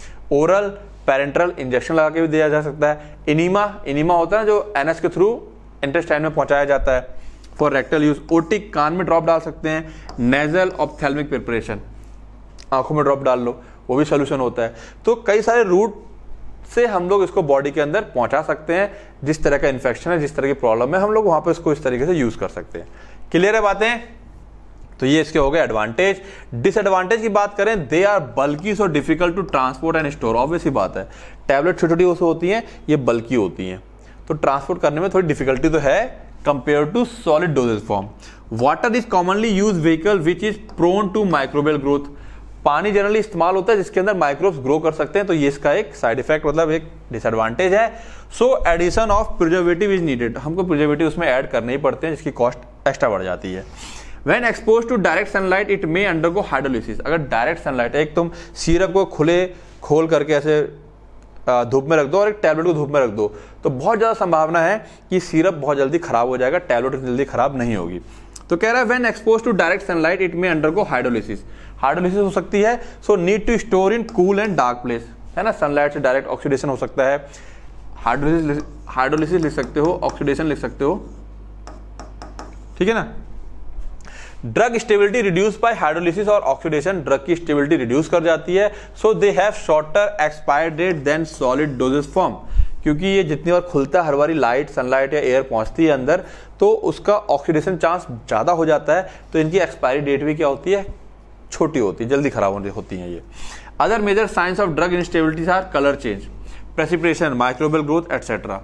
ओरल पेरेंट्रल इंजेक्शन लगा के भी दिया जा सकता है इनिमा इनिमा होता है ना जो एनएस के थ्रू इंटेस्टाइन में पहुंचाया जाता है फॉर रेक्टल यूज ओटिक कान में ड्रॉप डाल सकते हैं नेजल ऑप्थेलमिक प्रिपरेशन आंखों में ड्रॉप डाल लो वो भी सोल्यूशन होता है तो कई सारे रूट से हम लोग इसको बॉडी के अंदर पहुंचा सकते हैं जिस तरह का इन्फेक्शन है जिस तरह की प्रॉब्लम है हम लोग वहां पर इसको इस तरीके से यूज कर सकते हैं क्लियर है बातें तो ये इसके हो गए एडवांटेज डिसएडवांटेज की बात करें they are bulky so difficult to transport and store obvious ही बात है टैबलेट छोटी छोटी होती हैं ये बल्कि होती हैं तो ट्रांसपोर्ट करने में थोड़ी डिफिकल्टी तो है compare to solid dosage form water is commonly use vehicle which is prone to microbial growth पानी जनरली इस्तेमाल होता है जिसके अंदर माइक्रोब्स ग्रो कर सकते हैं तो ये इसका एक साइड इफेक्ट मतलब एक डिसएडवांटेज है so addition of preservative is needed हमको प्रिजर्वेटिव उसमें ऐड करने ही पड़ते हैं जिसकी कॉस्ट एक्स्ट्रा बढ़ जाती है when expose to direct sunlight it may undergo hydrolysis अगर डायरेक्ट सनलाइट एक तुम सीरप को खुले खोल करके ऐसे धूप में रख दो और एक टैबलेट को धूप में रख दो तो बहुत ज़्यादा संभावना है कि सीरप बहुत जल्दी खराब हो जाएगा टैबलेट जल्दी खराब नहीं होगी तो कह रहा है when expose to direct sunlight it may undergo hydrolysis hydrolysis हो सकती है so need to store in cool and dark place है ना सनलाइट से डायरेक्ट ऑक्सीडेशन हो सकता है हाइड्रोलिसिस हाइड्रोलिसिस लिख सकते हो ऑक्सीडेशन लिख सकते हो ठीक है ना drug stability reduce by hydrolysis और ऑक्सीडेशन ड्रग की स्टेबिलिटी रिड्यूस कर जाती है so they have shorter expire date than solid doses form क्योंकि ये जितनी बार खुलता है हर बारी लाइट सनलाइट या एयर पहुंचती है अंदर तो उसका ऑक्सीडेशन चांस ज़्यादा हो जाता है तो इनकी एक्सपायरी डेट भी क्या होती है छोटी होती है जल्दी खराब होती है ये other major signs of drug instabilities are colour change precipitation microbial growth etcetera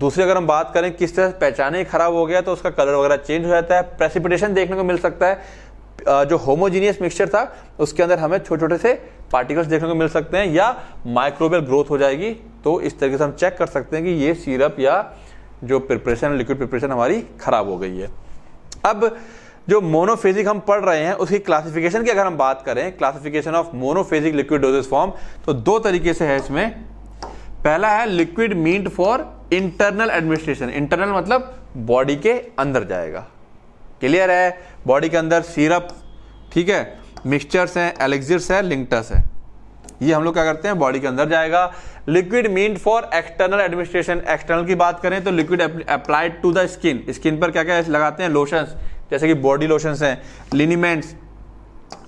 दूसरी अगर हम बात करें किस तरह से पहचाने ही खराब हो गया तो उसका कलर वगैरह चेंज हो जाता है प्रेसिपिटेशन देखने को मिल सकता है जो होमोजीनियस मिक्सचर था उसके अंदर हमें छोटे छोटे से पार्टिकल्स देखने को मिल सकते हैं या माइक्रोबियल ग्रोथ हो जाएगी तो इस तरीके से हम चेक कर सकते हैं कि ये सीरप या जो प्रिपरेशन लिक्विड प्रिपरेशन हमारी खराब हो गई है अब जो मोनोफेजिक हम पढ़ रहे हैं उसकी क्लासिफिकेशन की अगर हम बात करें classification of monophasic liquid doses form तो दो तरीके से है इसमें पहला है liquid meant for internal administration internal मतलब बॉडी के अंदर जाएगा क्लियर है बॉडी के अंदर सिरप ठीक है मिक्सचर्स हैं एलेक्सिर्स है लिंक्टस है ये हम लोग क्या करते हैं बॉडी के अंदर जाएगा liquid meant for external administration external की बात करें तो liquid applied to the skin skin पर क्या क्या लगाते हैं लोशंस जैसे कि बॉडी लोशंस हैं लिनिमेंट्स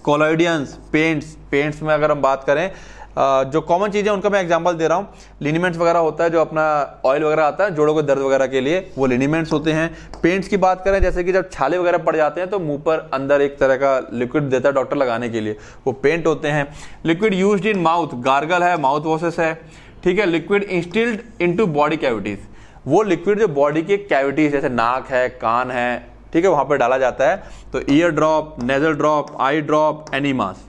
कोलोइडियंस पेंट्स पेंट्स में अगर हम बात करें जो कॉमन चीज़ें उनका मैं एग्जाम्पल दे रहा हूँ लिनीमेंट्स वगैरह होता है जो अपना ऑयल वगैरह आता है जोड़ों के दर्द वगैरह के लिए वो लिनीमेंट्स होते हैं पेंट्स की बात करें जैसे कि जब छाले वगैरह पड़ जाते हैं तो मुंह पर अंदर एक तरह का लिक्विड देता है डॉक्टर लगाने के लिए वो पेंट होते हैं liquid use in mouth gargle है माउथ वॉशेस है ठीक है liquid instilled in body cavities वो लिक्विड जो बॉडी के कैविटीज़ जैसे नाक है कान है ठीक है वहाँ पर डाला जाता है तो ear drop nasal drop eye drop enemas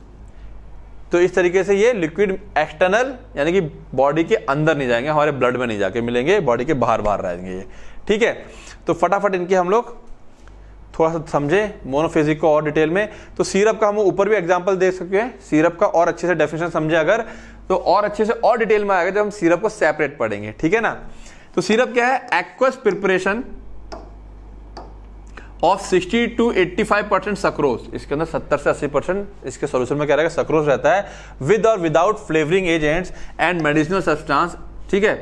तो इस तरीके से ये लिक्विड एक्सटर्नल यानी कि बॉडी के अंदर नहीं जाएंगे हमारे ब्लड में नहीं जाके मिलेंगे बॉडी के बाहर बाहर रहेंगे ये ठीक है तो फटाफट इनके हम लोग थोड़ा सा समझे मोनोफेजिक को और डिटेल में तो सीरप का हम ऊपर भी एग्जाम्पल दे सकते हैं सीरप का और अच्छे से डेफिनेशन समझे अगर तो और अच्छे से और डिटेल में आएगा जब हम सीरप को सेपरेट पढ़ेंगे ठीक है ना तो सीरप क्या है aqueous preparation of 60 to 85 percent sucrose इसके अंदर 70 से 80 परसेंट इसके सोल्यूशन में क्या रहेगा सक्रोज रहता है विद और without flavouring agents and medicinal substance ठीक है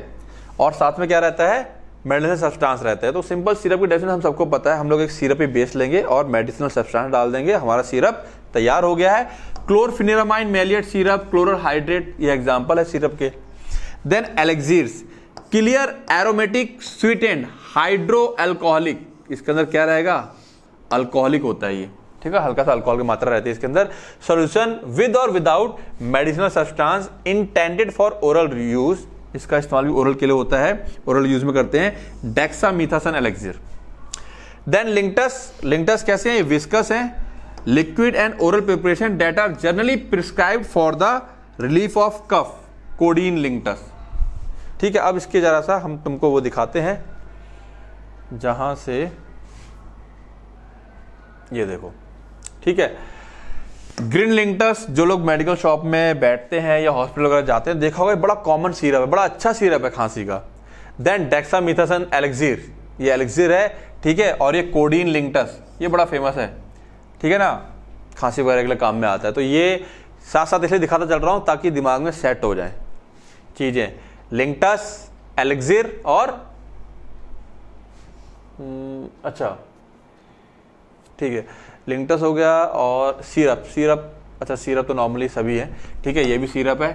और साथ में क्या रहता है मेडिसिनल सब्सटेंस रहता है तो सिंपल सिरप की डेफिनेशन हम सबको पता है हम लोग एक सिरप ही बेस लेंगे और मेडिसिनल सब्सटेंस डाल देंगे हमारा सिरप तैयार हो गया है chlorpheniramine maleate syrup chloral hydrate ये एग्जाम्पल है सिरप के then elixirs clear aromatic sweet and hydroalcoholic इसके अंदर क्या रहेगा अल्कोहलिक होता है ये ठीक है हल्का सा अल्कोहल की मात्रा रहती है इसके अंदर सोल्यूशन विद और without medicinal substance intended for oral use इसका इस्तेमाल भी ओरल के लिए होता है ओरल यूज में करते हैं dexamethasone elixir then linctus linctus कैसे हैं विस्कस हैं liquid and oral preparation that are generally prescribed for the relief of cough codeine linctus ठीक है अब इसके जरा सा हम तुमको वो दिखाते हैं जहां से ये देखो ठीक है ग्रीन लिंक्टस जो लोग मेडिकल शॉप में बैठते हैं या हॉस्पिटल वगैरह जाते हैं देखा होगा बड़ा कॉमन सीरप है बड़ा अच्छा सीरप है खांसी का देन डेक्सामिथासन एलेक्जीर ये एलेक्जीर है ठीक है और ये कोडीन लिंक्टस ये बड़ा फेमस है ठीक है ना खांसी वगैरह के लिए काम में आता है तो ये साथ साथ इसलिए दिखाता चल रहा हूँ ताकि दिमाग में सेट हो जाए चीज़ें लिंक्टस एलेक्जीर और हम्म, अच्छा ठीक है लिंकटस हो गया और सीरप सीरप अच्छा सीरप तो नॉर्मली सभी है ठीक है ये भी सीरप है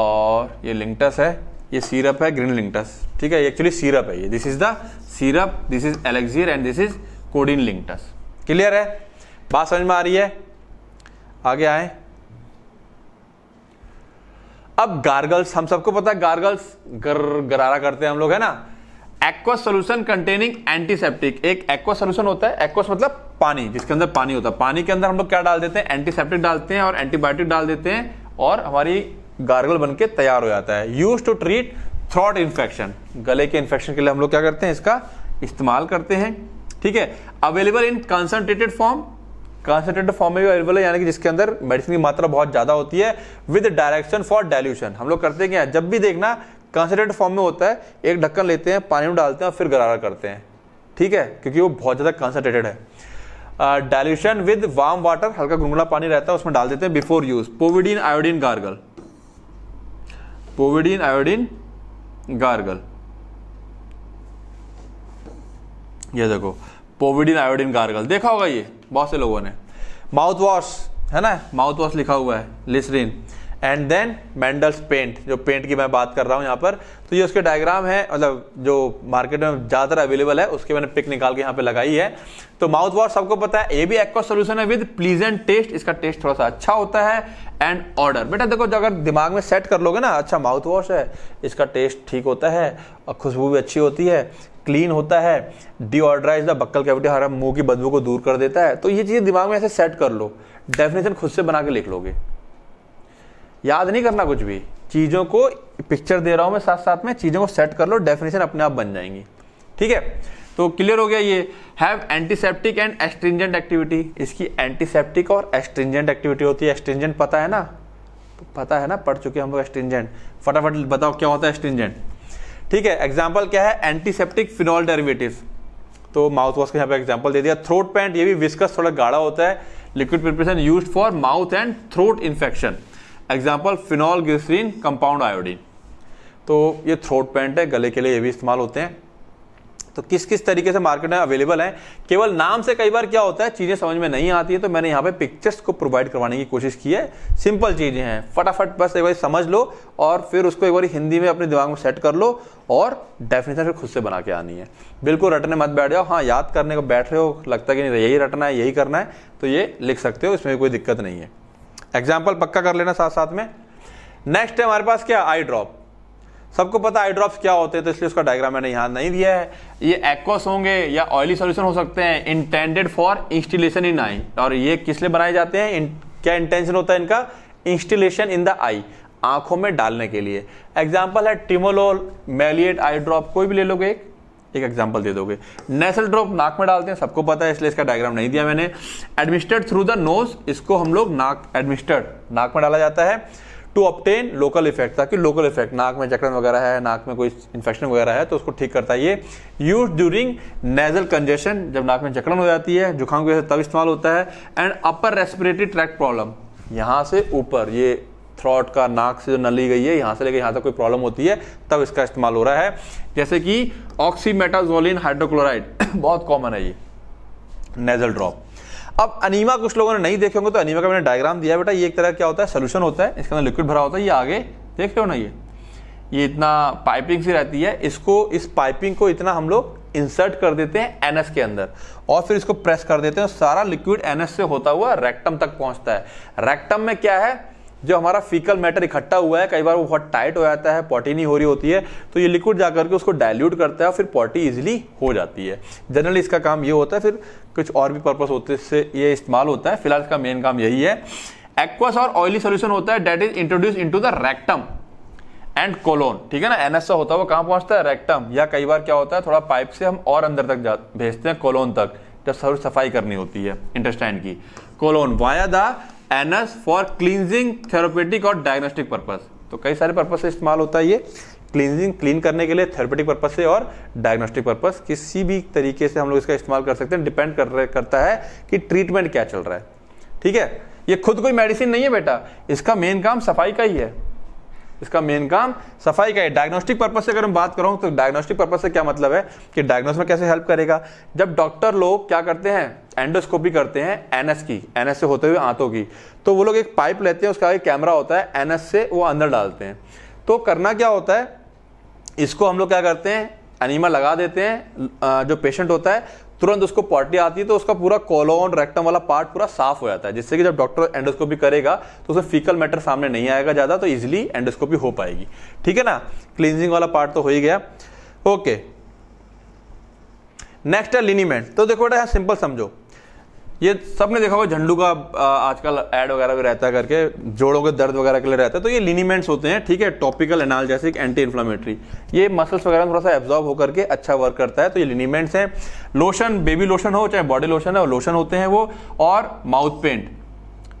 और ये लिंकटस है ये सीरप है ग्रीन लिंकटस ठीक है एक्चुअली सीरप है ये this is the syrup this is elixir and this is codeine linctus clear है बात समझ में आ रही है आगे आए अब गार्गल्स हम सबको पता है गार्गल्स गर गरारा करते हैं हम लोग है ना एक्वा सोल्यूशन कंटेनिंग एंटीसेप्टिक एक एक्वा सोल्यूशन होता है एक्वा मतलब पानी जिसके अंदर पानी होता है पानी के अंदर हम लोग क्या डाल देते हैं एंटीसेप्टिक डालते हैं और एंटीबायोटिक डाल देते हैं और हमारी गार्गल बन के तैयार हो जाता है use to treat throat infection गले के इन्फेक्शन के लिए हम लोग क्या करते हैं इसका इस्तेमाल करते हैं ठीक है available in concentrated form concentrated form में भी अवेलेबल है यानी कि जिसके अंदर मेडिसिन की मात्रा बहुत ज़्यादा होती है विद डायरेक्शन फॉर डायल्यूशन हम लोग करते क्या जब भी देखना कंसनट्रेट फॉर्म में होता है एक ढक्कन लेते हैं पानी में डालते हैं और फिर गरारा करते हैं ठीक है क्योंकि वो बहुत ज़्यादा कंसनट्रेटेड है डायल्यूशन विद वार्म वाटर हल्का गुनगुना पानी रहता है उसमें डाल देते हैं before use povidone iodine gargle povidone iodine gargle ये देखो पोविडीन आयोडीन गार्गल देखा होगा ये बहुत से लोगों ने माउथ वॉश है ना माउथ वॉश लिखा हुआ है Listerine and then Mandl's paint जो पेंट की मैं बात कर रहा हूँ यहाँ पर तो ये उसके डायग्राम है मतलब जो मार्केट में ज़्यादातर अवेलेबल है उसके मैंने पिक निकाल के यहाँ पे लगाई है तो माउथ वॉश सबको पता है ये भी एक्वा सोल्यूशन है विद प्लीजेंट टेस्ट इसका टेस्ट थोड़ा सा अच्छा होता है एंड ऑर्डर बेटा देखो जो अगर दिमाग में सेट कर लोगे ना अच्छा माउथ वॉश है इसका टेस्ट ठीक होता है और खुशबू भी अच्छी होती है क्लीन होता है डिओडराइज द बक्कल कैविटी हर मुंह की बदबू को दूर कर देता है तो ये चीज़ दिमाग में ऐसे सेट कर लो डेफिनेशन खुद से बना के लिख लोगे याद नहीं करना कुछ भी चीज़ों को पिक्चर दे रहा हूं मैं साथ साथ में चीज़ों को सेट कर लो डेफिनेशन अपने आप बन जाएंगी ठीक है तो क्लियर हो गया ये have antiseptic and astringent activity इसकी एंटीसेप्टिक और एस्ट्रिंजेंट एक्टिविटी होती है एस्ट्रिंजेंट पता है ना पता है ना पढ़ चुके हम लोग एस्ट्रिंजेंट फटाफट बताओ क्या होता है एस्ट्रिंजेंट ठीक है एग्जाम्पल क्या है एंटीसेप्टिक फिनॉल डेरिवेटिव तो माउथ वॉश का यहाँ पे एग्जाम्पल दे दिया थ्रोट पैंट ये भी विस्कस थोड़ा गाढ़ा होता है liquid preparation use for mouth and throat infection example phenol glycerin compound iodine तो ये थ्रोट पेंट है गले के लिए ये भी इस्तेमाल होते हैं तो किस किस तरीके से मार्केट में अवेलेबल है केवल नाम से कई बार क्या होता है चीज़ें समझ में नहीं आती है तो मैंने यहाँ पे पिक्चर्स को प्रोवाइड करवाने की कोशिश की है सिंपल चीज़ें हैं फटाफट बस एक बार समझ लो और फिर उसको एक बार हिंदी में अपने दिमाग में सेट कर लो और डेफिनेशन फिर खुद से बना के आनी है बिल्कुल रटने मत बैठ जाओ हाँ याद करने को बैठ रहे हो लगता कि नहीं यही रटना है यही करना है तो ये लिख सकते हो इसमें कोई दिक्कत नहीं है एग्जाम्पल पक्का कर लेना साथ साथ में नेक्स्ट है हमारे पास क्या आई ड्रॉप सबको पता आई ड्रॉप्स क्या होते हैं तो इसलिए उसका डायग्राम मैंने यहाँ नहीं दिया है ये एक्वस होंगे या ऑयली सॉल्यूशन हो सकते हैं इंटेंडेड फॉर इंस्टीलेशन इन आई और ये किस लिए बनाए जाते हैं क्या इंटेंशन होता है इनका इंस्टीलेशन इन द आई आंखों में डालने के लिए एग्जाम्पल है टिमोलोल मेलिएट आई ड्रॉप कोई भी ले लोगे एक एक एग्जाम्पल दे दोगे नेसल ड्रॉप नाक में डालते हैं सबको पता है इसलिए इसका डायग्राम नहीं दिया मैंने एडमिस्टर्ड थ्रू द नोज इसको हम लोग नाक एडमिस्टर्ड नाक में डाला जाता है टू ऑप्टेन लोकल इफेक्ट ताकि लोकल इफेक्ट नाक में जकड़न वगैरह है नाक में कोई इन्फेक्शन वगैरह है तो उसको ठीक करता है ये यूज ड्यूरिंग नेजल कंजेशन जब नाक में जकड़न हो जाती है जुकाम की वजह से तब इस्तेमाल होता है and upper respiratory tract problem यहाँ से ऊपर ये थ्रॉट का नाक से जो नली गई है यहाँ से लेकर यहाँ तक कोई प्रॉब्लम होती है तब इसका इस्तेमाल हो रहा है जैसे कि ऑक्सीमेटाजोलिन हाइड्रोक्लोराइड बहुत कॉमन है ये नेजल ड्रॉप अब अनीमा कुछ लोगों ने नहीं देखे होंगे तो अनीमा का मैंने डायग्राम दिया बेटा ये एक तरह क्या होता है सोल्यूशन होता है इसके अंदर लिक्विड भरा होता है ये आगे देख रहे हो ना ये ये इतना पाइपिंग सी रहती है इसको इस पाइपिंग को इतना हम लोग इंसर्ट कर देते हैं एनएस के अंदर और फिर इसको प्रेस कर देते हैं सारा लिक्विड एनएस से होता हुआ रेक्टम तक पहुंचता है रेक्टम में क्या है जो हमारा फीकल मैटर इकट्ठा हुआ है कई बार वो बहुत टाइट हो जाता है पॉटी नहीं हो रही होती है तो ये लिक्विड जा करके उसको डाइल्यूट करता है और फिर पॉटी इजिली हो जाती है जनरली इसका काम ये होता है फिर कुछ और भी पर्पज होते से ये इस्तेमाल होता है फिलहाल इसका मेन काम यही है एक्वस और ऑयली सोल्यूशन होता है that is introduce in the rectum and colon ठीक है ना एनएसए होता है वो कहाँ पहुंचता है रेक्टम या कई बार क्या होता है थोड़ा पाइप से हम और अंदर तक जा भेजते हैं कोलोन तक जब सफाई करनी होती है इंटेस्टाइन की colon via the anus for cleansing therapeutic और डायग्नोस्टिक पर्पज तो कई सारे पर्पज से इस्तेमाल होता है ये क्लींजिंग क्लीन करने के लिए थेरोपेटिक पर्पज से और डायग्नोस्टिक पर्पज किसी भी तरीके से हम लोग इसका इस्तेमाल कर सकते हैं डिपेंड कर रहे करता है कि ट्रीटमेंट क्या चल रहा है ठीक है ये खुद कोई मेडिसिन नहीं है बेटा इसका मेन काम सफाई का ही है इसका मेन काम सफाई का है डायग्नोस्टिक पर्पज से अगर हम बात करूँ तो डायग्नोस्टिक पर्पज से क्या मतलब है कि डायग्नोस में कैसे हेल्प करेगा जब डॉक्टर लोग क्या करते हैं एंडोस्कोपी करते हैं एनएस की एनएस से होते हुए आंतों की तो वो लोग एक पाइप लेते हैं उसका एक कैमरा होता है एनएस से वो अंदर डालते हैं तो करना क्या होता है इसको हम लोग क्या करते हैं एनिमा लगा देते हैं जो पेशेंट होता है तुरंत उसको पॉटी आती है तो उसका पूरा कॉलोन रेक्टम वाला पार्ट पूरा साफ हो जाता है जिससे कि जब डॉक्टर एंडोस्कोपी करेगा तो उसमें फीकल मैटर सामने नहीं आएगा ज़्यादा तो ईजिली एंडोस्कोपी हो पाएगी ठीक है ना क्लिनजिंग वाला पार्ट तो हो ही गया ओके नेक्स्ट है लिनीमेंट तो देखो बेटा सिंपल समझो ये सबने देखा होगा झंडू का आजकल ऐड वगैरह भी रहता है करके जोड़ों के दर्द वगैरह के लिए रहता है तो ये लिनीमेंट्स होते हैं ठीक है टॉपिकल एनालजेसिक एंटी इन्फ्लामेटरी ये मसल्स वगैरह में थोड़ा सा एब्जॉर्ब होकर के अच्छा वर्क करता है तो ये लिनीमेंट्स हैं लोशन बेबी लोशन हो चाहे बॉडी लोशन है लोशन होते हैं वो और माउथ पेंट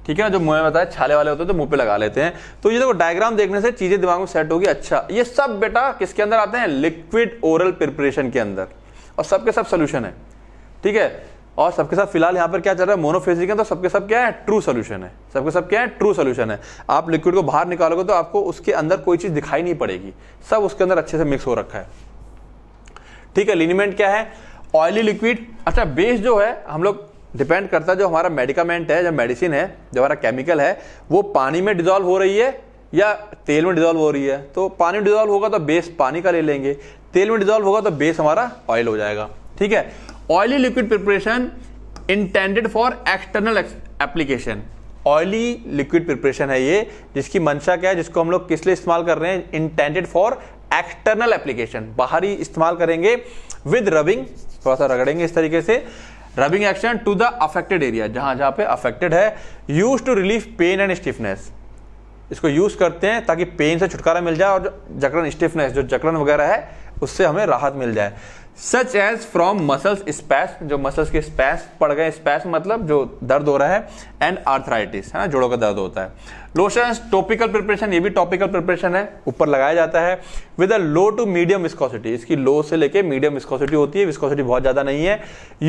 ठीक है ना जो मुँह में बताया छाले वाले होते हैं तो मुंह पे लगा लेते हैं तो ये देखो डायग्राम देखने से चीजें दिमाग में सेट होगी अच्छा ये सब बेटा किसके अंदर आते हैं लिक्विड ओरल प्रिपरेशन के अंदर और सबके सब सोल्यूशन है ठीक है और सबके साथ फिलहाल यहाँ पर क्या चल रहा है मोनोफेजिक है तो सबके सब क्या है ट्रू सोल्यूशन है सबके सब क्या है ट्रू सोल्यूशन है आप लिक्विड को बाहर निकालोगे तो आपको उसके अंदर कोई चीज़ दिखाई नहीं पड़ेगी सब उसके अंदर अच्छे से मिक्स हो रखा है ठीक है लिनिमेंट क्या है ऑयली लिक्विड अच्छा बेस जो है हम लोग डिपेंड करता है जो हमारा मेडिकामेंट है जो मेडिसिन है जो हमारा केमिकल है वो पानी में डिजोल्व हो रही है या तेल में डिजोल्व हो रही है तो पानी में डिजोल्व होगा तो बेस पानी का ले लेंगे तेल में डिजोल्व होगा तो बेस हमारा ऑयल हो जाएगा ठीक है oily liquid preparation intended for external application oily liquid preparation है ये जिसकी मंशा क्या है जिसको हम लोग किस लिए इस्तेमाल कर रहे हैं इंटेंडेड फॉर एक्सटर्नल एप्लीकेशन बाहरी इस्तेमाल करेंगे विद रबिंग थोड़ा सा रगड़ेंगे इस तरीके से rubbing action to the affected area जहां जहां पे अफेक्टेड है use to relief pain and stiffness इसको यूज करते हैं ताकि पेन से छुटकारा मिल जाए और जकड़न स्टिफनेस जो जकड़न वगैरह है उससे हमें राहत मिल जाए such as from muscles spasm जो मसल्स के स्पैस पड़ गए स्पैस मतलब जो दर्द हो रहा है एंड आर्थराइटिस है ना जोड़ों का दर्द होता है लोशन टॉपिकल प्रिपरेशन ये भी टॉपिकल प्रिपरेशन है ऊपर लगाया जाता है with a low to medium viscosity इसकी लो से लेके मीडियम विस्कोसिटी होती है विस्कोसिटी बहुत ज़्यादा नहीं है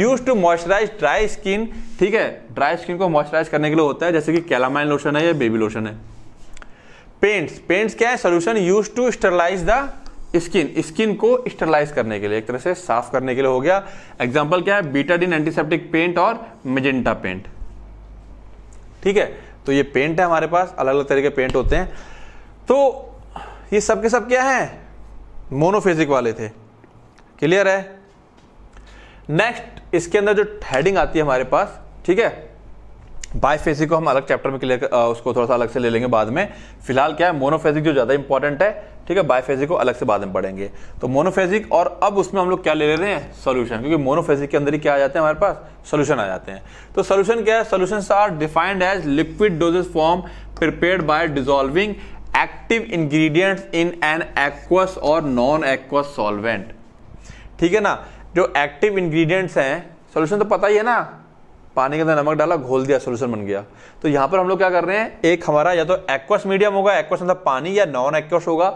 use to moisturise dry skin ठीक है ड्राई स्किन को मॉइस्चराइज करने के लिए होता है जैसे कि कैलामाइन लोशन है या बेबी लोशन है पेंट्स पेंट्स क्या है solution use to sterilise the skin skin को स्टरलाइज करने के लिए एक तरह से साफ करने के लिए हो गया एग्जाम्पल क्या है बीटाडिन एंटीसेप्टिक पेंट और मेजेंटा पेंट ठीक है तो ये पेंट है हमारे पास अलग अलग तरह के पेंट होते हैं तो ये सब के सब क्या है मोनोफेजिक वाले थे क्लियर है नेक्स्ट इसके अंदर जो हेडिंग आती है हमारे पास ठीक है बायफेजिक को हम अलग चैप्टर में क्लियर उसको थोड़ा सा अलग से ले लेंगे बाद में फिलहाल क्या है मोनोफेजिक जो ज़्यादा इंपॉर्टेंट है ठीक है बायफेजिक को अलग से बाद में पढ़ेंगे तो मोनोफेजिक और अब उसमें हम लोग क्या ले ले रहे हैं सोल्यूशन क्योंकि मोनोफेजिक के अंदर ही क्या आ जाते हैं हमारे पास सोल्यूशन आ जाते हैं तो सोल्यूशन क्या है solution are defined as liquid doses form prepare by dissolving active ingredient in an aqueous और नॉन एक्वस सॉल्वेंट ठीक है ना जो एक्टिव इंग्रीडियंट्स हैं सोल्यूशन तो पता ही है ना पानी के अंदर नमक डाला घोल दिया सोल्यूशन बन गया तो यहाँ पर हम लोग क्या कर रहे हैं एक हमारा या तो एक्वस मीडियम होगा एक्वस मतलब पानी या नॉन एक्वस होगा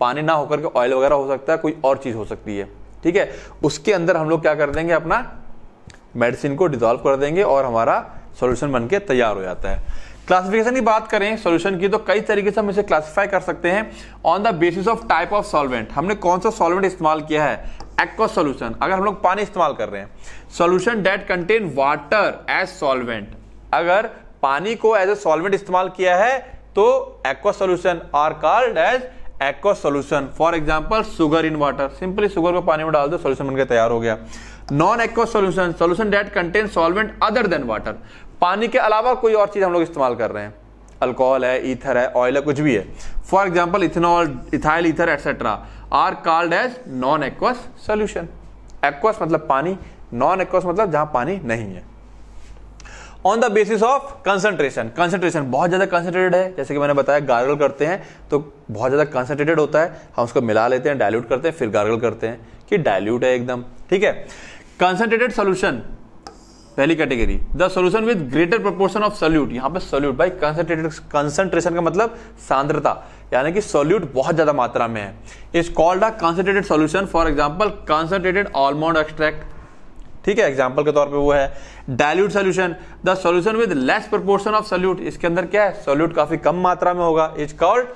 पानी ना होकर के ऑयल वगैरह हो सकता है कोई और चीज़ हो सकती है ठीक है उसके अंदर हम लोग क्या कर देंगे अपना मेडिसिन को डिजॉल्व कर देंगे और हमारा सोल्यूशन बन के तैयार हो जाता है क्लासिफिकेशन की बात करें सोल्यूशन की तो कई तरीके से हम इसे क्लासिफाई कर सकते हैं on the basis of type of solvent हमने कौन सा सॉल्वेंट इस्तेमाल किया है एक्वा सोल्यूशन अगर हम लोग पानी इस्तेमाल कर रहे हैं solution that contain water as solvent अगर पानी को एज ए सॉल्वेंट इस्तेमाल किया है तो aqua solution are called as aqua solution for example sugar in water simply sugar को पानी में डाल दो सोल्यूशन बनकर तैयार हो गया non aqua solution solution that contain solvent other than water पानी के अलावा कोई और चीज हम लोग इस्तेमाल कर रहे हैं अल्कोहल है ईथर है ऑयल है कुछ भी है for example ethanol ethyl ether etcetera are called as non aqueous solution aqueous मतलब पानी नॉन एक्वस मतलब जहां पानी नहीं है on the basis of concentration concentration बहुत ज़्यादा कंसेंट्रेटेड है जैसे कि मैंने बताया गार्गल करते हैं तो बहुत ज़्यादा कंसेंट्रेटेड होता है हम उसको मिला लेते हैं डायल्यूट करते हैं फिर गार्गल करते हैं कि डायल्यूट है एकदम ठीक है कंसेंट्रेटेड सोल्यूशन पहली category the solution with greater proportion of solute यहां पे सोल्यूट बाई कंसेंट्रेटेड कंसेंट्रेशन का मतलब सांद्रता यानी कि सोल्यूट बहुत ज्यादा मात्रा में है is called a concentrated solution for example concentrated almond extract ठीक है एग्जाम्पल के तौर पे वो है dilute solution the solution with less proportion of solute इसके अंदर क्या है सोल्यूट काफी कम मात्रा में होगा is called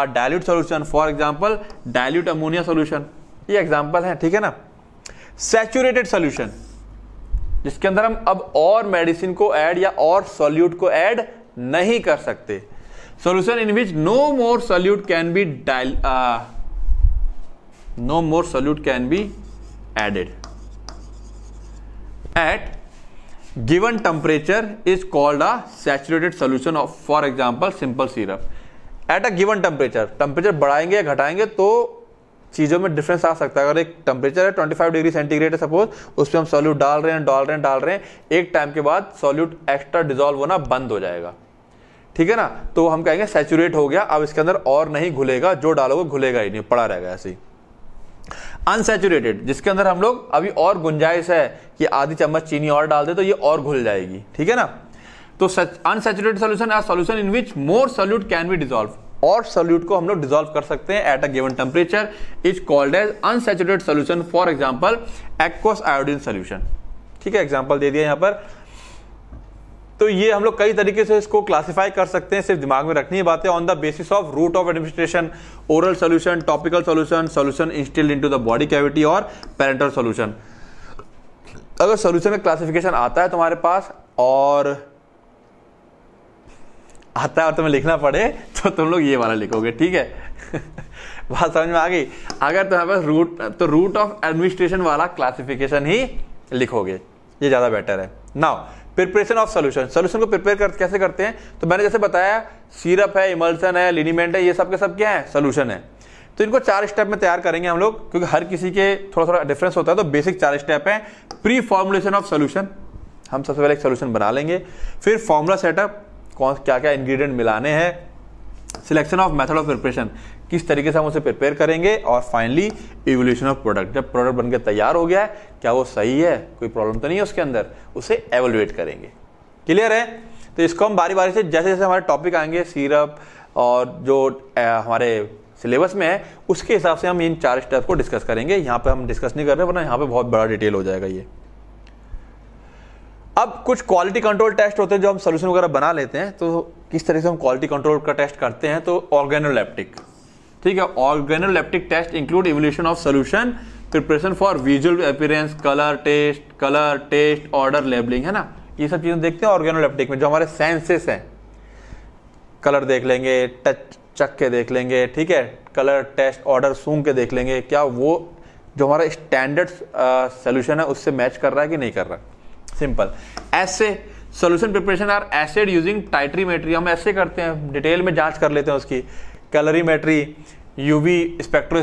a dilute solution for example dilute ammonia solution ये एग्जाम्पल है ठीक है ना सेचुरेटेड सोल्यूशन जिसके अंदर हम अब और मेडिसिन को ऐड या और सोल्यूट को ऐड नहीं कर सकते solution in which no more solute can be dial no more solute can be added at given temperature is called a saturated solution of for example simple syrup at a given temperature temperature बढ़ाएंगे या घटाएंगे तो चीज़ों में difference आ सकता है अगर एक टेम्परेचर है 25 डिग्री सेंटीग्रेड है सपोज उस पर हम सॉल्यूट डाल रहे हैं डाल रहे हैं डाल रहे हैं एक टाइम के बाद सॉल्यूट एक्स्ट्रा डिजॉल्व होना बंद हो जाएगा ठीक है ना तो हम कहेंगे सेचुरेट हो गया अब इसके अंदर और नहीं घुलेगा जो डालोगे घुलेगा ही नहीं पड़ा रहेगा ऐसे ही अनसेचुरेटेड जिसके अंदर हम लोग अभी और गुंजाइश है कि आधी चम्मच चीनी और डाल दे तो ये और घुल जाएगी ठीक है ना तो unsaturated solution solution in which more solute can be dissolve और सोल्यूट को हम लोग डिजोल्व कर सकते हैं at a given temperature is called as unsaturated solution for example aqueous iodine solution ठीक है एग्जाम्पल दे दिया यहाँ पर तो ये हम लोग कई तरीके से इसको क्लासिफाई कर सकते हैं सिर्फ दिमाग में रखनी है बातें on the basis of route of administration oral solution topical solution solution instilled into the body cavity और पेरेंटल सोल्यूशन अगर सोल्यूशन का क्लासिफिकेशन आता है तुम्हारे पास और आता है और तुम्हें लिखना पड़े तो तुम लोग ये वाला लिखोगे ठीक है बात समझ में आ गई अगर तुम्हारे पास रूट तो रूट ऑफ एडमिनिस्ट्रेशन वाला क्लासिफिकेशन ही लिखोगे ये ज़्यादा बेटर है now preparation of solution solution को प्रिपेयर कर, कैसे करते हैं तो मैंने जैसे बताया सीरप है इमल्सन है लिनीमेंट है ये सब के सब क्या है सोल्यूशन है तो इनको चार स्टेप में तैयार करेंगे हम लोग क्योंकि हर किसी के थोड़ा थोड़ा डिफरेंस होता है तो बेसिक चार स्टेप है प्री फॉर्मुलेशन ऑफ सोल्यूशन हम सबसे पहले एक सोल्यूशन बना लेंगे फिर फॉर्मूला सेटअप कौन क्या क्या इंग्रेडिएंट मिलाने हैं selection of method of preparation किस तरीके से हम उसे प्रिपेयर करेंगे और फाइनली एवोल्यूशन ऑफ प्रोडक्ट जब प्रोडक्ट बनकर तैयार हो गया है क्या वो सही है कोई प्रॉब्लम तो नहीं है उसके अंदर उसे एवोल्यूएट करेंगे क्लियर है तो इसको हम बारी बारी से जैसे जैसे हमारे टॉपिक आएंगे सीरप और जो हमारे सिलेबस में है उसके हिसाब से हम इन चार स्टेप को डिस्कस करेंगे यहाँ पे हम डिस्कस नहीं कर रहे वरना यहाँ पे बहुत बड़ा डिटेल हो जाएगा ये अब कुछ क्वालिटी कंट्रोल टेस्ट होते हैं जो हम सोल्यूशन वगैरह बना लेते हैं तो किस तरह से हम क्वालिटी कंट्रोल का टेस्ट करते हैं तो ऑर्गेनोलेप्टिक ठीक है organoleptic test include evolution of solution preparation for visual appearance colour test colour test odour labelling है ना ये सब चीज़ें देखते हैं ऑर्गेनोलेप्टिक में जो हमारे सेंसेस हैं कलर देख लेंगे टच चक के देख लेंगे ठीक है कलर टेस्ट ऑर्डर सूंघ के देख लेंगे क्या वो जो हमारा स्टैंडर्ड सोल्यूशन है उससे मैच कर रहा है कि नहीं कर रहा है सिंपल ऐसे solution preparation are assayed using titrimetry हम ऐसे करते हैं डिटेल में जांच कर लेते हैं उसकी colorimetry UV 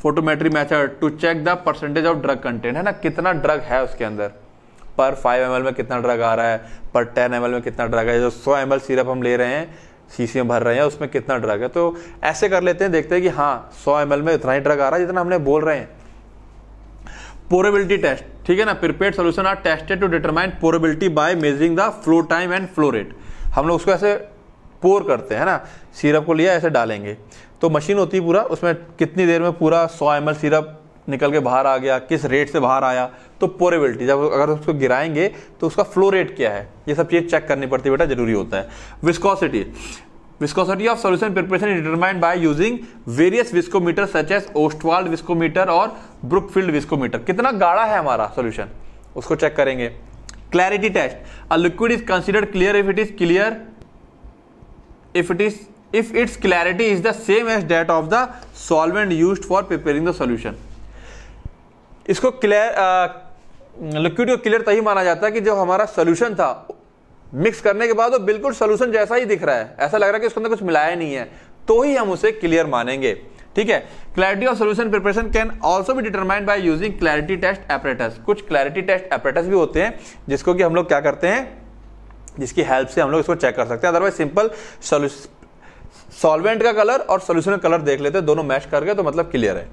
spectrophotometry method to check the percentage of drug content है ना कितना ड्रग है उसके अंदर पर फाइव एम में कितना ड्रग आ रहा है पर टेन एम में कितना ड्रग है जो सौ एम सिरप हम ले रहे हैं सी में भर रहे हैं उसमें कितना ड्रग है तो ऐसे कर लेते हैं देखते हैं कि हाँ सौ एम में इतना ही ड्रग आ रहा है जितना हमने बोल रहे हैं पोरेबिलिटी टेस्ट ठीक है ना prepared solution are tested to determine pourability by measuring the flow time and flow rate हम लोग उसको ऐसे पोर करते हैं ना सिरप को लिया ऐसे डालेंगे तो मशीन होती है पूरा उसमें कितनी देर में पूरा सौ एम सिरप निकल के बाहर आ गया किस रेट से बाहर आया तो पोरेबिलिटी जब अगर उसको गिराएंगे तो उसका फ्लो रेट क्या है ये सब चीज़ चेक करनी पड़ती है बेटा जरूरी होता है viscosity viscosity of solution preparation is determined by using various viscometer such as Ostwald viscometer और Brookfield viscometer कितना गाढ़ा है हमारा solution उसको check करेंगे clarity test a liquid is considered clear if it is clear if it is if its clarity is the same as that of the solvent used for preparing the solution इसको clear liquid को clear तभी माना जाता है कि जो हमारा solution था मिक्स करने के बाद वो बिल्कुल सोल्यूशन जैसा ही दिख रहा है ऐसा लग रहा है कि उसके अंदर कुछ मिलाया नहीं है तो ही हम उसे क्लियर मानेंगे ठीक है clarity of solution preparation can also भी determined by using clarity test apparatus कुछ क्लैरिटी टेस्ट एपरेटस भी होते हैं जिसको कि हम लोग क्या करते हैं जिसकी हेल्प से हम लोग इसको चेक कर सकते हैं अदरवाइज सिंपल सॉल्वेंट का कलर और सोल्यूशन का कलर देख लेते हैं दोनों मैच करके तो मतलब क्लियर है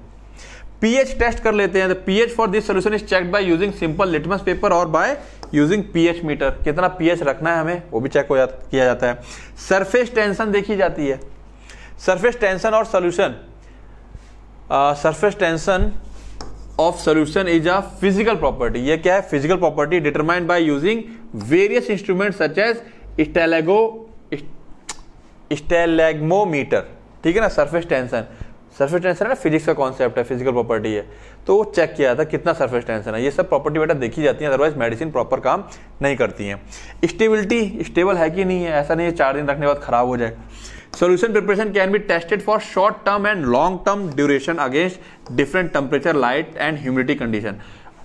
पीएच टेस्ट कर लेते हैं तो pH for this solution is check by using simple litmus paper और बाय यूजिंग पीएच मीटर कितना पीएच रखना है हमें वो भी चेक हो जा, किया जाता है सरफेस टेंशन देखी जाती है सरफेस टेंशन और solution surface tension of solution is a physical property ये क्या है physical property determined by using various instrument such as stalago stalagmometer ठीक है ना सरफेस टेंशन सरफेस टेंशन है ना फिजिक्स का कॉन्सेप्ट है फिजिकल प्रॉपर्टी है तो वो चेक किया था कितना सरफेस टेंशन है ये सब प्रॉपर्टी बेटा देखी जाती है अदरवाइज मेडिसिन प्रॉपर काम नहीं करती है स्टेबिलिटी स्टेबल है कि नहीं है ऐसा नहीं है चार दिन रखने के बाद खराब हो जाए solution preparation can be tested for short term and long term duration against different temperature light and humidity condition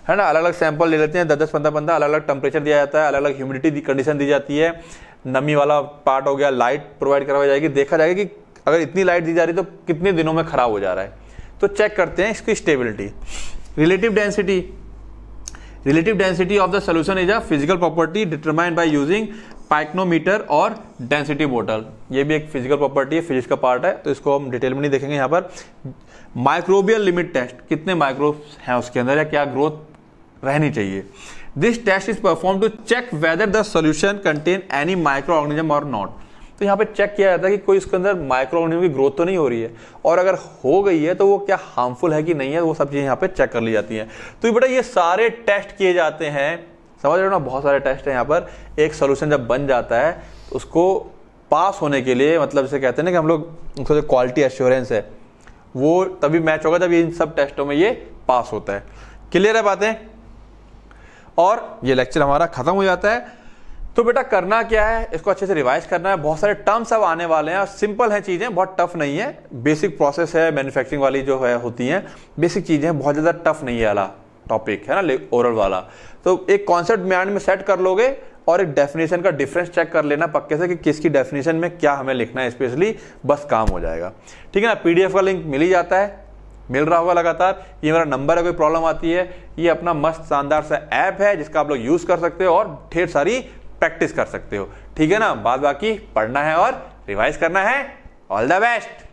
है ना अलग अलग सैंपल ले लेते हैं दस दस पंद्रह पंद्रह अलग अलग टेम्परेचर दिया जाता है अलग अलग ह्यूमिडिटी कंडीशन दी जाती है नमी वाला पार्ट हो गया लाइट प्रोवाइड करवाई जाएगी देखा जाएगा कि अगर इतनी लाइट दी जा रही तो कितने दिनों में खराब हो जा रहा है तो चेक करते हैं इसकी stability relative density relative density of the solution is a physical property determined by using pycnometer और डेंसिटी बोटल ये भी एक फिजिकल प्रॉपर्टी है फिजिक्स का पार्ट है तो इसको हम डिटेल में नहीं देखेंगे यहाँ पर माइक्रोबियल लिमिट टेस्ट कितने माइक्रोब्स हैं उसके अंदर या क्या ग्रोथ रहनी चाहिए this test is perform to check whether the solution contain any microorganism और नॉट तो यहाँ पे चेक किया जाता है कि कोई उसके अंदर माइक्रो ऑर्गेनिज्म की ग्रोथ तो नहीं हो रही है और अगर हो गई है तो वो क्या हार्मफुल है कि नहीं है वो सब चीज़ें यहाँ पे चेक कर ली जाती हैं तो बेटा ये सारे टेस्ट किए जाते हैं समझ रहे हो ना बहुत सारे टेस्ट हैं यहाँ पर एक सोल्यूशन जब बन जाता है तो उसको पास होने के लिए मतलब जैसे कहते हैं ना कि हम लोग उसका जो क्वालिटी एश्योरेंस है वो तभी मैच होगा जब इन सब टेस्टों में ये पास होता है क्लियर है बातें और ये लेक्चर हमारा ख़त्म हो जाता है तो बेटा करना क्या है इसको अच्छे से रिवाइज करना है बहुत सारे टर्म्स अब आने वाले हैं और सिंपल हैं चीज़ें बहुत टफ नहीं है बेसिक प्रोसेस है मैन्युफैक्चरिंग वाली जो है होती हैं बेसिक चीज़ें बहुत ज़्यादा टफ नहीं है वाला टॉपिक है ना ओरल वाला तो एक कॉन्सेप्ट म्यान में सेट कर लोगे और एक डेफिनेशन का डिफरेंस चेक कर लेना पक्के से कि किसकी डेफिनेशन में क्या हमें लिखना है स्पेशली बस काम हो जाएगा ठीक है ना पीडीएफ का लिंक मिल ही जाता है मिल रहा होगा लगातार ये मेरा नंबर है कोई प्रॉब्लम आती है ये अपना मस्त शानदार सा ऐप है जिसका आप लोग यूज़ कर सकते हो और ढेर सारी प्रैक्टिस कर सकते हो ठीक है ना बाद बाकी पढ़ना है और रिवाइज करना है ऑल द बेस्ट